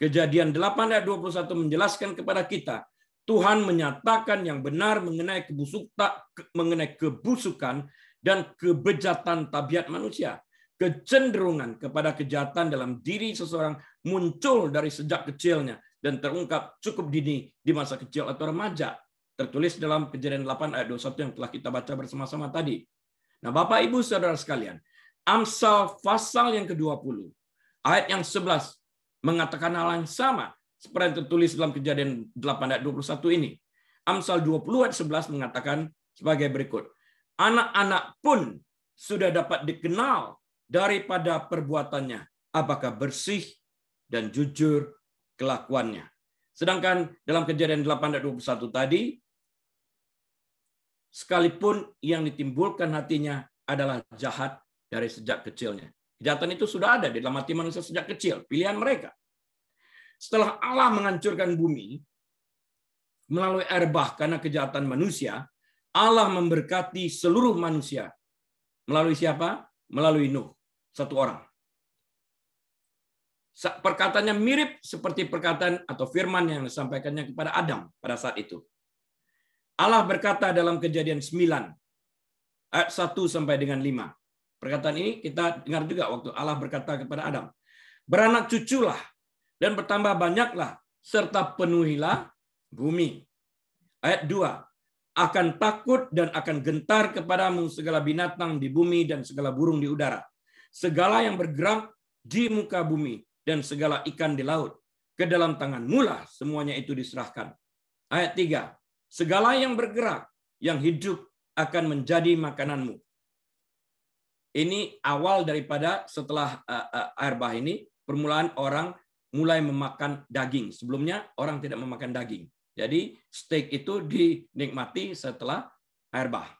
[SPEAKER 1] Kejadian 8 ayat 21 menjelaskan kepada kita Tuhan menyatakan yang benar mengenai kebusukan, mengenai kebusukan dan kebejatan tabiat manusia. Kecenderungan kepada kejahatan dalam diri seseorang muncul dari sejak kecilnya dan terungkap cukup dini di masa kecil atau remaja. Tertulis dalam kejadian 8 ayat 21 yang telah kita baca bersama-sama tadi. Nah Bapak Ibu Saudara sekalian, Amsal pasal yang ke-20, ayat yang 11 mengatakan hal yang sama seperti yang tertulis dalam kejadian 8 21 ini. Amsal 20 ayat 11 mengatakan sebagai berikut. Anak-anak pun sudah dapat dikenal daripada perbuatannya. Apakah bersih dan jujur kelakuannya. Sedangkan dalam kejadian 8 21 tadi, sekalipun yang ditimbulkan hatinya adalah jahat dari sejak kecilnya. Kejahatan itu sudah ada di dalam hati manusia sejak kecil, pilihan mereka setelah Allah menghancurkan bumi melalui air bah karena kejahatan manusia, Allah memberkati seluruh manusia. Melalui siapa? Melalui Nuh, satu orang. Perkataannya mirip seperti perkataan atau firman yang disampaikannya kepada Adam pada saat itu. Allah berkata dalam kejadian 9, ayat 1 sampai dengan 5. Perkataan ini kita dengar juga waktu Allah berkata kepada Adam. Beranak cuculah dan bertambah banyaklah serta penuhilah bumi. Ayat 2. Akan takut dan akan gentar kepadamu segala binatang di bumi dan segala burung di udara. Segala yang bergerak di muka bumi dan segala ikan di laut. Ke dalam tangan lah semuanya itu diserahkan. Ayat 3. Segala yang bergerak, yang hidup akan menjadi makananmu. Ini awal daripada setelah eh, eh, air bah ini, permulaan orang mulai memakan daging. Sebelumnya orang tidak memakan daging. Jadi steak itu dinikmati setelah air bah.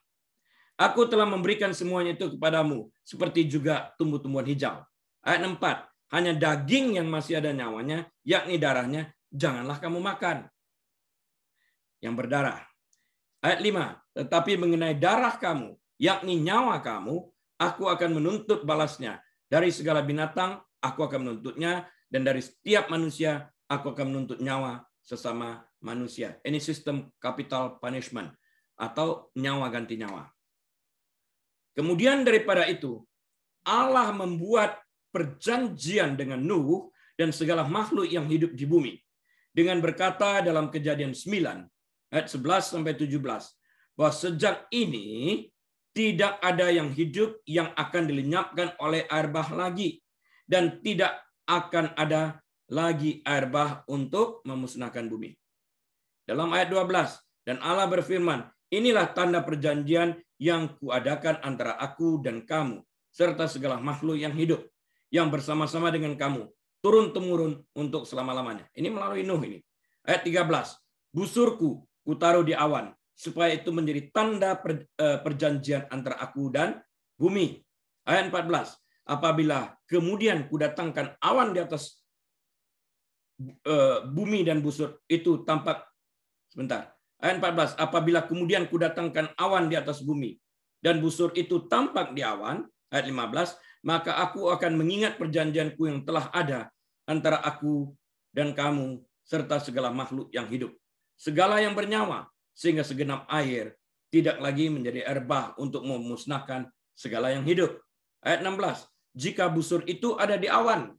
[SPEAKER 1] Aku telah memberikan semuanya itu kepadamu, seperti juga tumbuh-tumbuhan hijau. Ayat 4, hanya daging yang masih ada nyawanya, yakni darahnya, janganlah kamu makan. Yang berdarah. Ayat 5, tetapi mengenai darah kamu, yakni nyawa kamu, aku akan menuntut balasnya. Dari segala binatang, aku akan menuntutnya dan dari setiap manusia aku akan menuntut nyawa sesama manusia. Ini sistem capital punishment atau nyawa ganti nyawa. Kemudian daripada itu, Allah membuat perjanjian dengan Nuh dan segala makhluk yang hidup di bumi. Dengan berkata dalam kejadian 9, ayat 11 sampai 17, bahwa sejak ini tidak ada yang hidup yang akan dilenyapkan oleh air bah lagi dan tidak akan ada lagi air bah untuk memusnahkan bumi. Dalam ayat 12, dan Allah berfirman, inilah tanda perjanjian yang kuadakan antara aku dan kamu, serta segala makhluk yang hidup, yang bersama-sama dengan kamu, turun-temurun untuk selama-lamanya. Ini melalui Nuh ini. Ayat 13, busurku kutaruh di awan, supaya itu menjadi tanda eh, perjanjian antara aku dan bumi. Ayat 14, Apabila kemudian kudatangkan awan di atas eh, bumi dan busur itu tampak sebentar. Ayat 14, apabila kemudian kudatangkan awan di atas bumi dan busur itu tampak di awan, ayat 15, maka aku akan mengingat perjanjianku yang telah ada antara aku dan kamu serta segala makhluk yang hidup. Segala yang bernyawa sehingga segenap air tidak lagi menjadi erbah untuk memusnahkan segala yang hidup. Ayat 16. Jika busur itu ada di awan,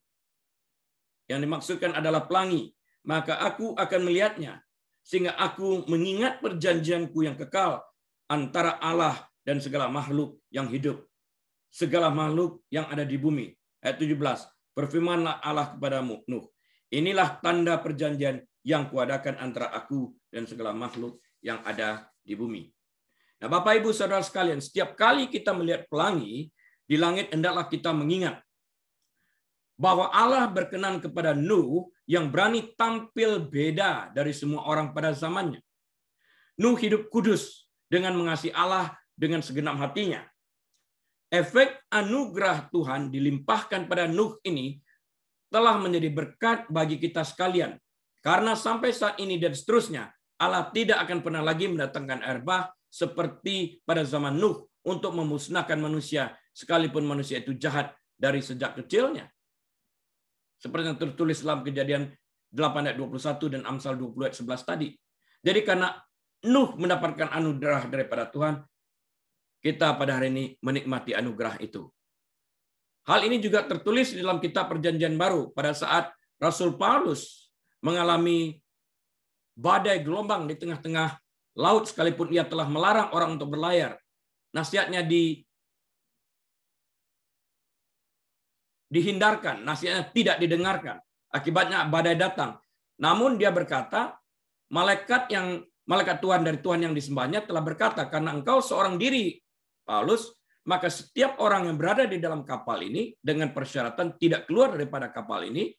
[SPEAKER 1] yang dimaksudkan adalah pelangi, maka aku akan melihatnya, sehingga aku mengingat perjanjianku yang kekal antara Allah dan segala makhluk yang hidup, segala makhluk yang ada di bumi. Ayat 17. Berfirmanlah Allah kepadamu, Nuh. Inilah tanda perjanjian yang kuadakan antara aku dan segala makhluk yang ada di bumi. Nah, Bapak Ibu Saudara sekalian, setiap kali kita melihat pelangi, di langit hendaklah kita mengingat bahwa Allah berkenan kepada Nuh yang berani tampil beda dari semua orang pada zamannya. Nuh hidup kudus dengan mengasihi Allah dengan segenap hatinya. Efek anugerah Tuhan dilimpahkan pada Nuh ini telah menjadi berkat bagi kita sekalian. Karena sampai saat ini dan seterusnya, Allah tidak akan pernah lagi mendatangkan air bah seperti pada zaman Nuh untuk memusnahkan manusia sekalipun manusia itu jahat dari sejak kecilnya. Seperti yang tertulis dalam kejadian 8 ayat 21 dan Amsal 20 ayat 11 tadi. Jadi karena Nuh mendapatkan anugerah daripada Tuhan, kita pada hari ini menikmati anugerah itu. Hal ini juga tertulis di dalam kitab perjanjian baru pada saat Rasul Paulus mengalami badai gelombang di tengah-tengah laut sekalipun ia telah melarang orang untuk berlayar. Nasihatnya di dihindarkan, nasihatnya tidak didengarkan. Akibatnya badai datang. Namun dia berkata, malaikat yang malaikat Tuhan dari Tuhan yang disembahnya telah berkata, karena engkau seorang diri, Paulus, maka setiap orang yang berada di dalam kapal ini dengan persyaratan tidak keluar daripada kapal ini,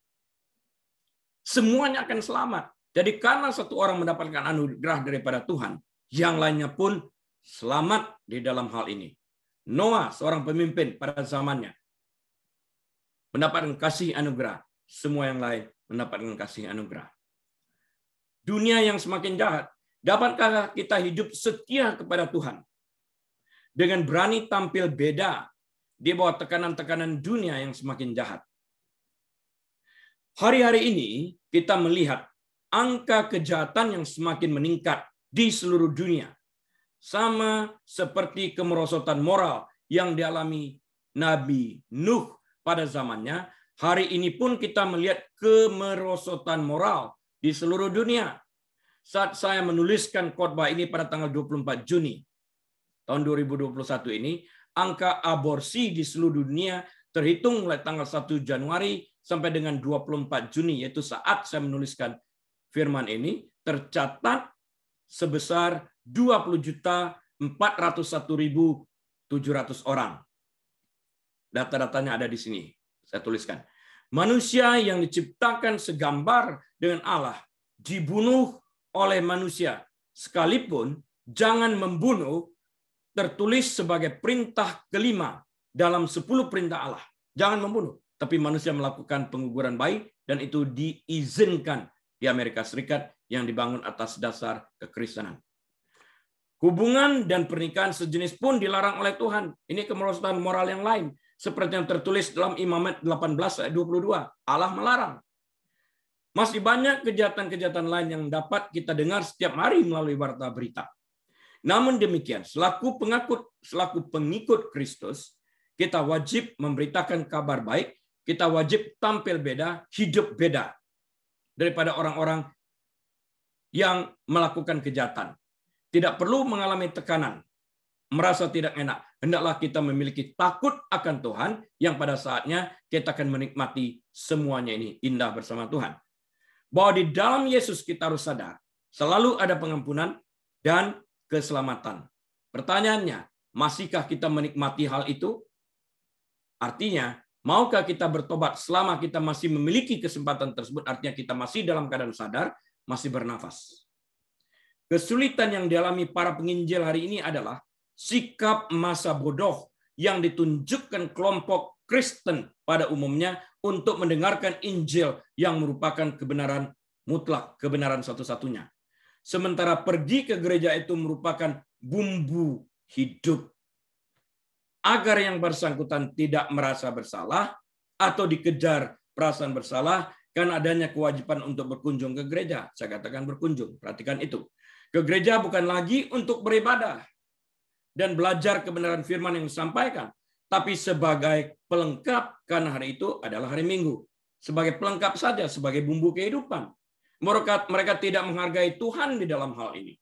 [SPEAKER 1] semuanya akan selamat. Jadi karena satu orang mendapatkan anugerah daripada Tuhan, yang lainnya pun selamat di dalam hal ini. Noah, seorang pemimpin pada zamannya, mendapatkan kasih anugerah. Semua yang lain mendapatkan kasih anugerah. Dunia yang semakin jahat, dapatkah kita hidup setia kepada Tuhan? Dengan berani tampil beda di bawah tekanan-tekanan dunia yang semakin jahat. Hari-hari ini kita melihat angka kejahatan yang semakin meningkat di seluruh dunia. Sama seperti kemerosotan moral yang dialami Nabi Nuh pada zamannya, hari ini pun kita melihat kemerosotan moral di seluruh dunia. Saat saya menuliskan khotbah ini pada tanggal 24 Juni tahun 2021 ini, angka aborsi di seluruh dunia terhitung mulai tanggal 1 Januari sampai dengan 24 Juni, yaitu saat saya menuliskan firman ini, tercatat sebesar 20.401.700 orang. Data-datanya ada di sini. Saya tuliskan. Manusia yang diciptakan segambar dengan Allah dibunuh oleh manusia. Sekalipun jangan membunuh tertulis sebagai perintah kelima dalam 10 perintah Allah. Jangan membunuh. Tapi manusia melakukan penguguran bayi dan itu diizinkan di Amerika Serikat yang dibangun atas dasar kekristenan. Hubungan dan pernikahan sejenis pun dilarang oleh Tuhan. Ini kemerosotan moral yang lain seperti yang tertulis dalam Imamat 18 ayat 22. Allah melarang. Masih banyak kejahatan-kejahatan lain yang dapat kita dengar setiap hari melalui warta berita. Namun demikian, selaku pengikut selaku pengikut Kristus, kita wajib memberitakan kabar baik, kita wajib tampil beda, hidup beda daripada orang-orang yang melakukan kejahatan. Tidak perlu mengalami tekanan, merasa tidak enak. Hendaklah kita memiliki takut akan Tuhan yang pada saatnya kita akan menikmati semuanya ini indah bersama Tuhan. Bahwa di dalam Yesus kita harus sadar, selalu ada pengampunan dan keselamatan. Pertanyaannya, masihkah kita menikmati hal itu? Artinya, maukah kita bertobat selama kita masih memiliki kesempatan tersebut? Artinya kita masih dalam keadaan sadar, masih bernafas. Kesulitan yang dialami para penginjil hari ini adalah sikap masa bodoh yang ditunjukkan kelompok Kristen pada umumnya untuk mendengarkan Injil yang merupakan kebenaran mutlak, kebenaran satu-satunya. Sementara pergi ke gereja itu merupakan bumbu hidup. Agar yang bersangkutan tidak merasa bersalah atau dikejar perasaan bersalah karena adanya kewajiban untuk berkunjung ke gereja. Saya katakan berkunjung, perhatikan itu. Ke gereja bukan lagi untuk beribadah, dan belajar kebenaran firman yang disampaikan, tapi sebagai pelengkap karena hari itu adalah hari Minggu. Sebagai pelengkap saja, sebagai bumbu kehidupan. Mereka, mereka tidak menghargai Tuhan di dalam hal ini.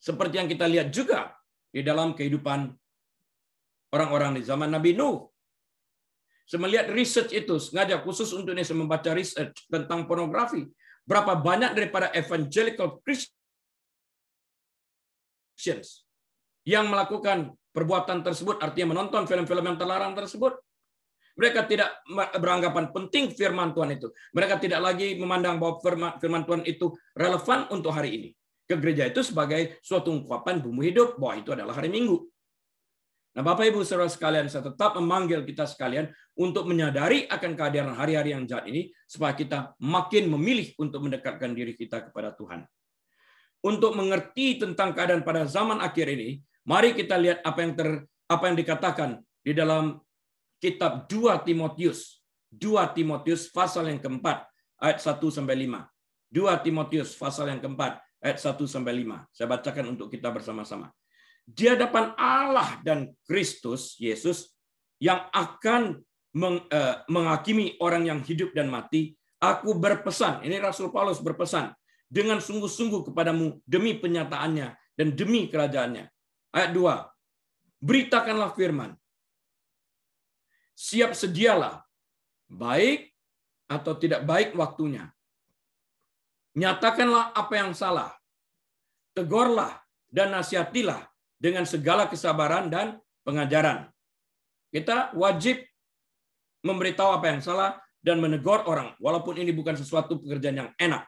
[SPEAKER 1] Seperti yang kita lihat juga di dalam kehidupan orang-orang di zaman Nabi Nuh. Saya melihat research itu sengaja khusus untuk ini membaca research tentang pornografi. Berapa banyak daripada evangelical Christians yang melakukan perbuatan tersebut, artinya menonton film-film yang terlarang tersebut, mereka tidak beranggapan penting firman Tuhan itu. Mereka tidak lagi memandang bahwa firman, Tuhan itu relevan untuk hari ini. Ke gereja itu sebagai suatu ungkapan bumbu hidup bahwa itu adalah hari Minggu. Nah, Bapak Ibu Saudara sekalian, saya tetap memanggil kita sekalian untuk menyadari akan kehadiran hari-hari yang jahat ini supaya kita makin memilih untuk mendekatkan diri kita kepada Tuhan. Untuk mengerti tentang keadaan pada zaman akhir ini, Mari kita lihat apa yang ter, apa yang dikatakan di dalam kitab 2 Timotius. 2 Timotius pasal yang keempat ayat 1 sampai 5. 2 Timotius pasal yang keempat ayat 1 sampai 5. Saya bacakan untuk kita bersama-sama. Di hadapan Allah dan Kristus Yesus yang akan meng, eh, menghakimi orang yang hidup dan mati, aku berpesan, ini Rasul Paulus berpesan, dengan sungguh-sungguh kepadamu demi penyataannya dan demi kerajaannya. Ayat 2. Beritakanlah firman. Siap sedialah, baik atau tidak baik waktunya. Nyatakanlah apa yang salah. tegorlah dan nasihatilah dengan segala kesabaran dan pengajaran. Kita wajib memberitahu apa yang salah dan menegur orang, walaupun ini bukan sesuatu pekerjaan yang enak.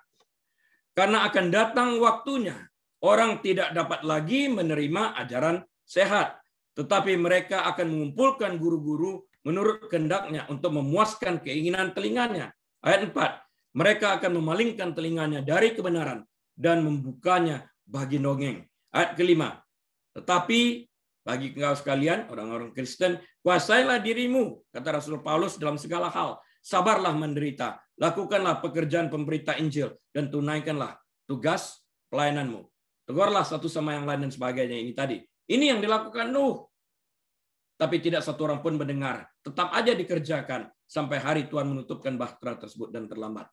[SPEAKER 1] Karena akan datang waktunya Orang tidak dapat lagi menerima ajaran sehat, tetapi mereka akan mengumpulkan guru-guru menurut kehendaknya untuk memuaskan keinginan telinganya. Ayat 4. Mereka akan memalingkan telinganya dari kebenaran dan membukanya bagi dongeng. Ayat kelima. Tetapi bagi engkau sekalian, orang-orang Kristen, kuasailah dirimu, kata Rasul Paulus dalam segala hal. Sabarlah menderita, lakukanlah pekerjaan pemberita Injil, dan tunaikanlah tugas pelayananmu. Tegurlah satu sama yang lain dan sebagainya ini tadi. Ini yang dilakukan Nuh. Tapi tidak satu orang pun mendengar. Tetap aja dikerjakan sampai hari Tuhan menutupkan bahtera tersebut dan terlambat.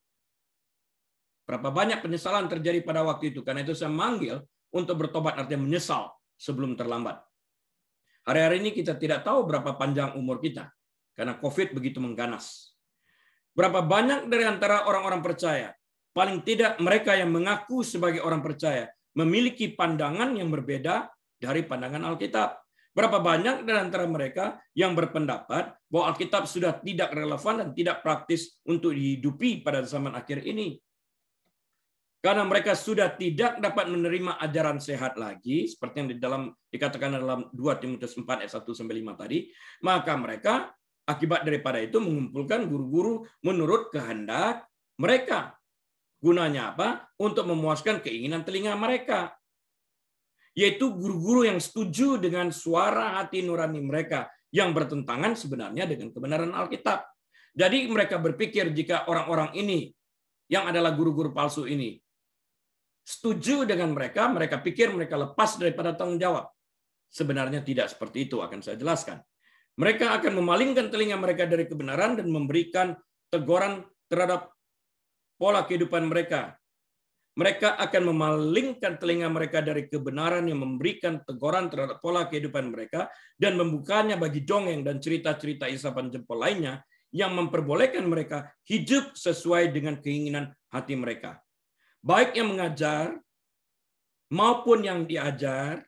[SPEAKER 1] Berapa banyak penyesalan terjadi pada waktu itu. Karena itu saya manggil untuk bertobat artinya menyesal sebelum terlambat. Hari-hari ini kita tidak tahu berapa panjang umur kita. Karena COVID begitu mengganas. Berapa banyak dari antara orang-orang percaya, paling tidak mereka yang mengaku sebagai orang percaya, memiliki pandangan yang berbeda dari pandangan Alkitab. Berapa banyak dari antara mereka yang berpendapat bahwa Alkitab sudah tidak relevan dan tidak praktis untuk dihidupi pada zaman akhir ini. Karena mereka sudah tidak dapat menerima ajaran sehat lagi, seperti yang di dalam dikatakan dalam 2 Timotius 4 ayat 1 5 tadi, maka mereka akibat daripada itu mengumpulkan guru-guru menurut kehendak mereka Gunanya apa? Untuk memuaskan keinginan telinga mereka. Yaitu guru-guru yang setuju dengan suara hati nurani mereka yang bertentangan sebenarnya dengan kebenaran Alkitab. Jadi mereka berpikir jika orang-orang ini yang adalah guru-guru palsu ini setuju dengan mereka, mereka pikir mereka lepas daripada tanggung jawab. Sebenarnya tidak seperti itu, akan saya jelaskan. Mereka akan memalingkan telinga mereka dari kebenaran dan memberikan teguran terhadap pola kehidupan mereka. Mereka akan memalingkan telinga mereka dari kebenaran yang memberikan teguran terhadap pola kehidupan mereka dan membukanya bagi dongeng dan cerita-cerita isapan jempol lainnya yang memperbolehkan mereka hidup sesuai dengan keinginan hati mereka. Baik yang mengajar maupun yang diajar,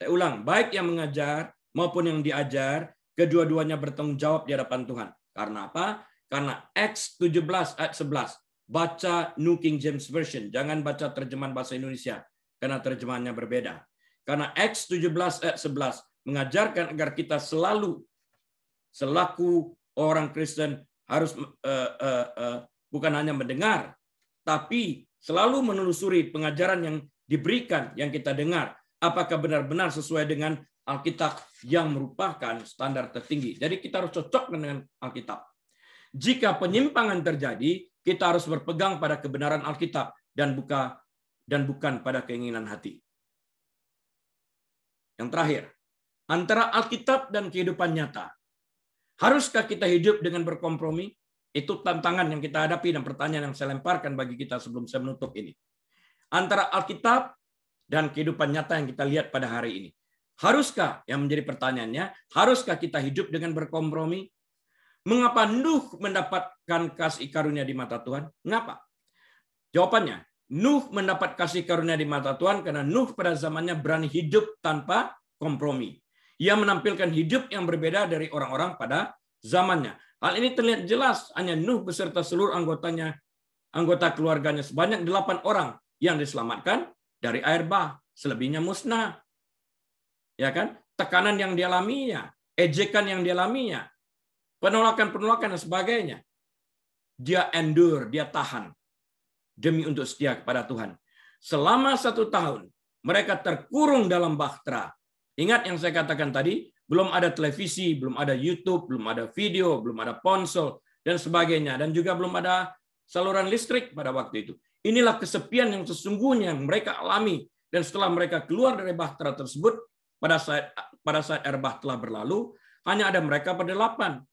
[SPEAKER 1] saya ulang, baik yang mengajar maupun yang diajar, kedua-duanya bertanggung jawab di hadapan Tuhan. Karena apa? Karena X 17 ayat 11 baca New King James Version, jangan baca terjemahan bahasa Indonesia karena terjemahannya berbeda. Karena X 17 ayat 11 mengajarkan agar kita selalu selaku orang Kristen harus uh, uh, bukan hanya mendengar, tapi selalu menelusuri pengajaran yang diberikan yang kita dengar apakah benar-benar sesuai dengan Alkitab yang merupakan standar tertinggi. Jadi kita harus cocok dengan Alkitab. Jika penyimpangan terjadi, kita harus berpegang pada kebenaran Alkitab dan buka dan bukan pada keinginan hati. Yang terakhir, antara Alkitab dan kehidupan nyata. Haruskah kita hidup dengan berkompromi? Itu tantangan yang kita hadapi dan pertanyaan yang saya lemparkan bagi kita sebelum saya menutup ini. Antara Alkitab dan kehidupan nyata yang kita lihat pada hari ini. Haruskah yang menjadi pertanyaannya, haruskah kita hidup dengan berkompromi? Mengapa Nuh mendapatkan kasih karunia di mata Tuhan? Mengapa? Jawabannya, Nuh mendapat kasih karunia di mata Tuhan karena Nuh pada zamannya berani hidup tanpa kompromi. Ia menampilkan hidup yang berbeda dari orang-orang pada zamannya. Hal ini terlihat jelas hanya Nuh beserta seluruh anggotanya, anggota keluarganya sebanyak delapan orang yang diselamatkan dari air bah. Selebihnya musnah. Ya kan? Tekanan yang dialaminya, ejekan yang dialaminya, penolakan-penolakan dan sebagainya. Dia endure, dia tahan demi untuk setia kepada Tuhan. Selama satu tahun, mereka terkurung dalam bahtera. Ingat yang saya katakan tadi, belum ada televisi, belum ada YouTube, belum ada video, belum ada ponsel, dan sebagainya. Dan juga belum ada saluran listrik pada waktu itu. Inilah kesepian yang sesungguhnya yang mereka alami. Dan setelah mereka keluar dari bahtera tersebut, pada saat pada saat Erbah telah berlalu, hanya ada mereka pada delapan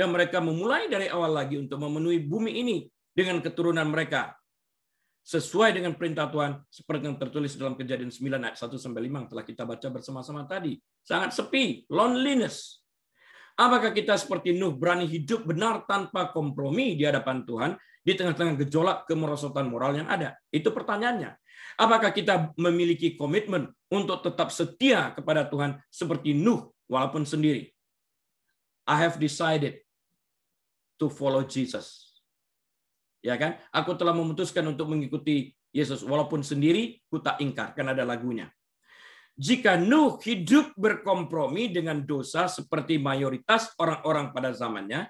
[SPEAKER 1] dan mereka memulai dari awal lagi untuk memenuhi bumi ini dengan keturunan mereka sesuai dengan perintah Tuhan seperti yang tertulis dalam kejadian 9 ayat 1 sampai 5 telah kita baca bersama-sama tadi. Sangat sepi, loneliness. Apakah kita seperti Nuh berani hidup benar tanpa kompromi di hadapan Tuhan di tengah-tengah gejolak kemerosotan moral yang ada? Itu pertanyaannya. Apakah kita memiliki komitmen untuk tetap setia kepada Tuhan seperti Nuh walaupun sendiri? I have decided to follow Jesus. Ya kan? Aku telah memutuskan untuk mengikuti Yesus walaupun sendiri ku tak ingkar karena ada lagunya. Jika Nuh hidup berkompromi dengan dosa seperti mayoritas orang-orang pada zamannya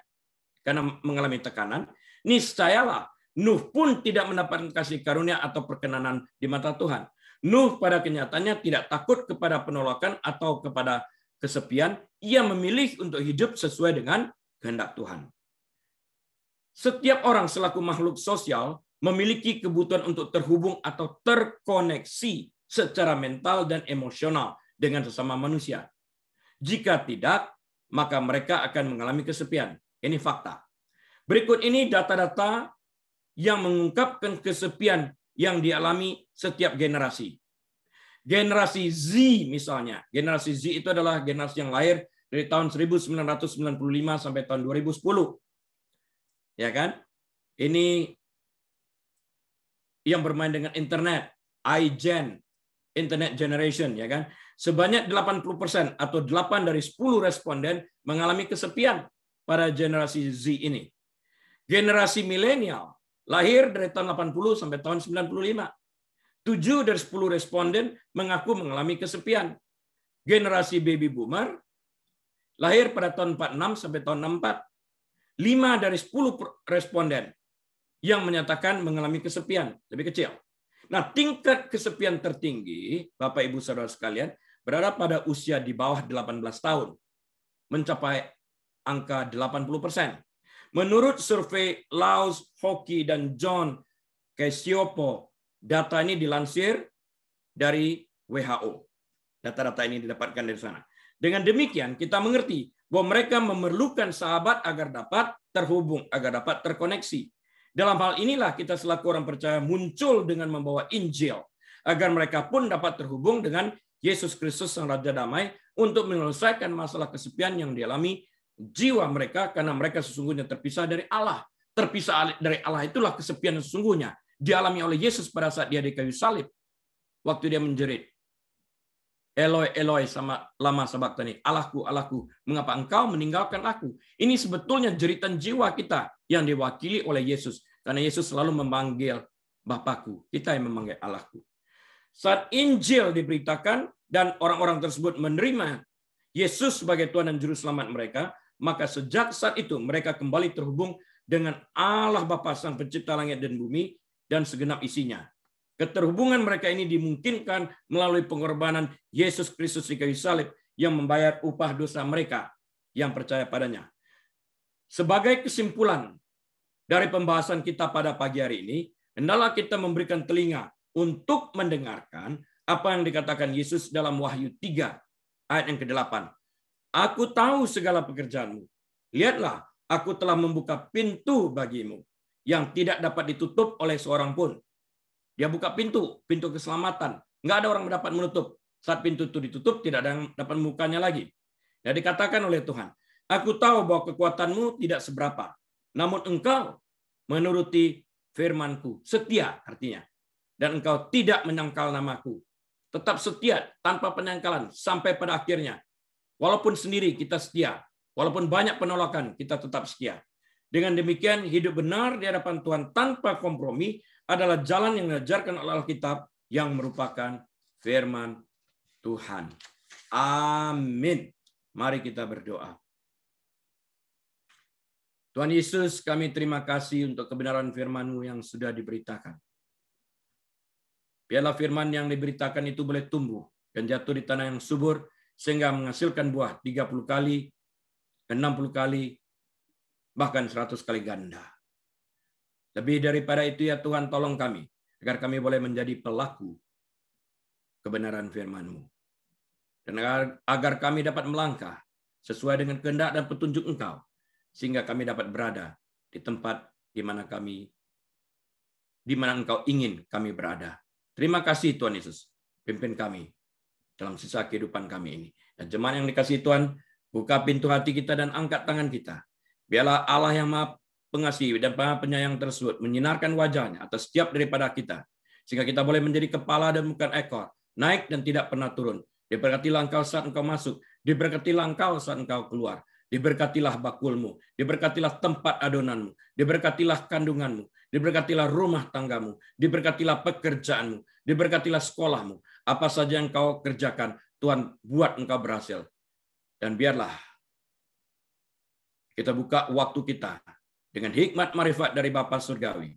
[SPEAKER 1] karena mengalami tekanan, niscayalah Nuh pun tidak mendapatkan kasih karunia atau perkenanan di mata Tuhan. Nuh pada kenyataannya tidak takut kepada penolakan atau kepada kesepian, ia memilih untuk hidup sesuai dengan kehendak Tuhan. Setiap orang selaku makhluk sosial memiliki kebutuhan untuk terhubung atau terkoneksi secara mental dan emosional dengan sesama manusia. Jika tidak, maka mereka akan mengalami kesepian. Ini fakta. Berikut ini data-data yang mengungkapkan kesepian yang dialami setiap generasi. Generasi Z misalnya. Generasi Z itu adalah generasi yang lahir dari tahun 1995 sampai tahun 2010 ya kan? Ini yang bermain dengan internet, iGen, internet generation, ya kan? Sebanyak 80% atau 8 dari 10 responden mengalami kesepian pada generasi Z ini. Generasi milenial lahir dari tahun 80 sampai tahun 95. 7 dari 10 responden mengaku mengalami kesepian. Generasi baby boomer lahir pada tahun 46 sampai tahun 64. 5 dari 10 responden yang menyatakan mengalami kesepian, lebih kecil. Nah, tingkat kesepian tertinggi, Bapak Ibu Saudara sekalian, berada pada usia di bawah 18 tahun, mencapai angka 80 persen. Menurut survei Laos, Hoki, dan John Kesiopo, data ini dilansir dari WHO. Data-data ini didapatkan dari sana. Dengan demikian, kita mengerti bahwa mereka memerlukan sahabat agar dapat terhubung, agar dapat terkoneksi. Dalam hal inilah kita selaku orang percaya muncul dengan membawa Injil agar mereka pun dapat terhubung dengan Yesus Kristus Sang Raja Damai untuk menyelesaikan masalah kesepian yang dialami jiwa mereka karena mereka sesungguhnya terpisah dari Allah. Terpisah dari Allah itulah kesepian sesungguhnya dialami oleh Yesus pada saat dia di kayu salib. Waktu dia menjerit, Eloi, Eloi, sama lama tani, Allahku, Allahku, mengapa engkau meninggalkan aku? Ini sebetulnya jeritan jiwa kita yang diwakili oleh Yesus. Karena Yesus selalu memanggil Bapakku. Kita yang memanggil Allahku. Saat Injil diberitakan dan orang-orang tersebut menerima Yesus sebagai Tuhan dan Juru Selamat mereka, maka sejak saat itu mereka kembali terhubung dengan Allah Bapa Sang Pencipta Langit dan Bumi dan segenap isinya. Keterhubungan mereka ini dimungkinkan melalui pengorbanan Yesus Kristus di kayu salib yang membayar upah dosa mereka yang percaya padanya. Sebagai kesimpulan dari pembahasan kita pada pagi hari ini, hendaklah kita memberikan telinga untuk mendengarkan apa yang dikatakan Yesus dalam Wahyu 3 ayat yang ke-8. Aku tahu segala pekerjaanmu. Lihatlah, aku telah membuka pintu bagimu yang tidak dapat ditutup oleh seorang pun dia buka pintu, pintu keselamatan. Nggak ada orang dapat menutup. Saat pintu itu ditutup, tidak ada yang dapat membukanya lagi. Ya, dikatakan oleh Tuhan, Aku tahu bahwa kekuatanmu tidak seberapa. Namun engkau menuruti firmanku. Setia artinya. Dan engkau tidak menyangkal namaku. Tetap setia tanpa penyangkalan sampai pada akhirnya. Walaupun sendiri kita setia. Walaupun banyak penolakan, kita tetap setia. Dengan demikian, hidup benar di hadapan Tuhan tanpa kompromi adalah jalan yang diajarkan oleh Alkitab yang merupakan firman Tuhan. Amin. Mari kita berdoa. Tuhan Yesus, kami terima kasih untuk kebenaran firman-Mu yang sudah diberitakan. Biarlah firman yang diberitakan itu boleh tumbuh dan jatuh di tanah yang subur, sehingga menghasilkan buah 30 kali, 60 kali, bahkan 100 kali ganda. Lebih daripada itu ya Tuhan tolong kami, agar kami boleh menjadi pelaku kebenaran firman-Mu. Dan agar, kami dapat melangkah sesuai dengan kehendak dan petunjuk Engkau, sehingga kami dapat berada di tempat di mana kami di mana Engkau ingin kami berada. Terima kasih Tuhan Yesus, pimpin kami dalam sisa kehidupan kami ini. Dan jemaat yang dikasih Tuhan, buka pintu hati kita dan angkat tangan kita. Biarlah Allah yang maha pengasih dan penyayang tersebut menyinarkan wajahnya atas setiap daripada kita, sehingga kita boleh menjadi kepala dan bukan ekor, naik dan tidak pernah turun. Diberkatilah engkau saat engkau masuk, diberkatilah engkau saat engkau keluar, diberkatilah bakulmu, diberkatilah tempat adonanmu, diberkatilah kandunganmu, diberkatilah rumah tanggamu, diberkatilah pekerjaanmu, diberkatilah sekolahmu. Apa saja yang kau kerjakan, Tuhan buat engkau berhasil. Dan biarlah kita buka waktu kita dengan hikmat marifat dari Bapa Surgawi.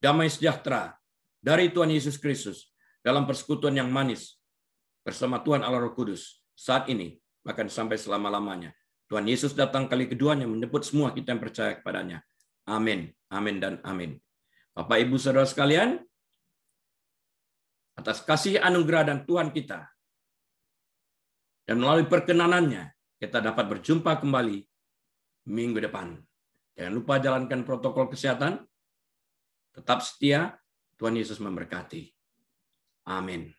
[SPEAKER 1] Damai sejahtera dari Tuhan Yesus Kristus dalam persekutuan yang manis bersama Tuhan Allah Roh Kudus saat ini bahkan sampai selama-lamanya. Tuhan Yesus datang kali keduanya menyebut semua kita yang percaya kepadanya. Amin, amin dan amin. Bapak Ibu Saudara sekalian, atas kasih anugerah dan Tuhan kita dan melalui perkenanannya kita dapat berjumpa kembali minggu depan. Jangan lupa jalankan protokol kesehatan. Tetap setia. Tuhan Yesus memberkati. Amin.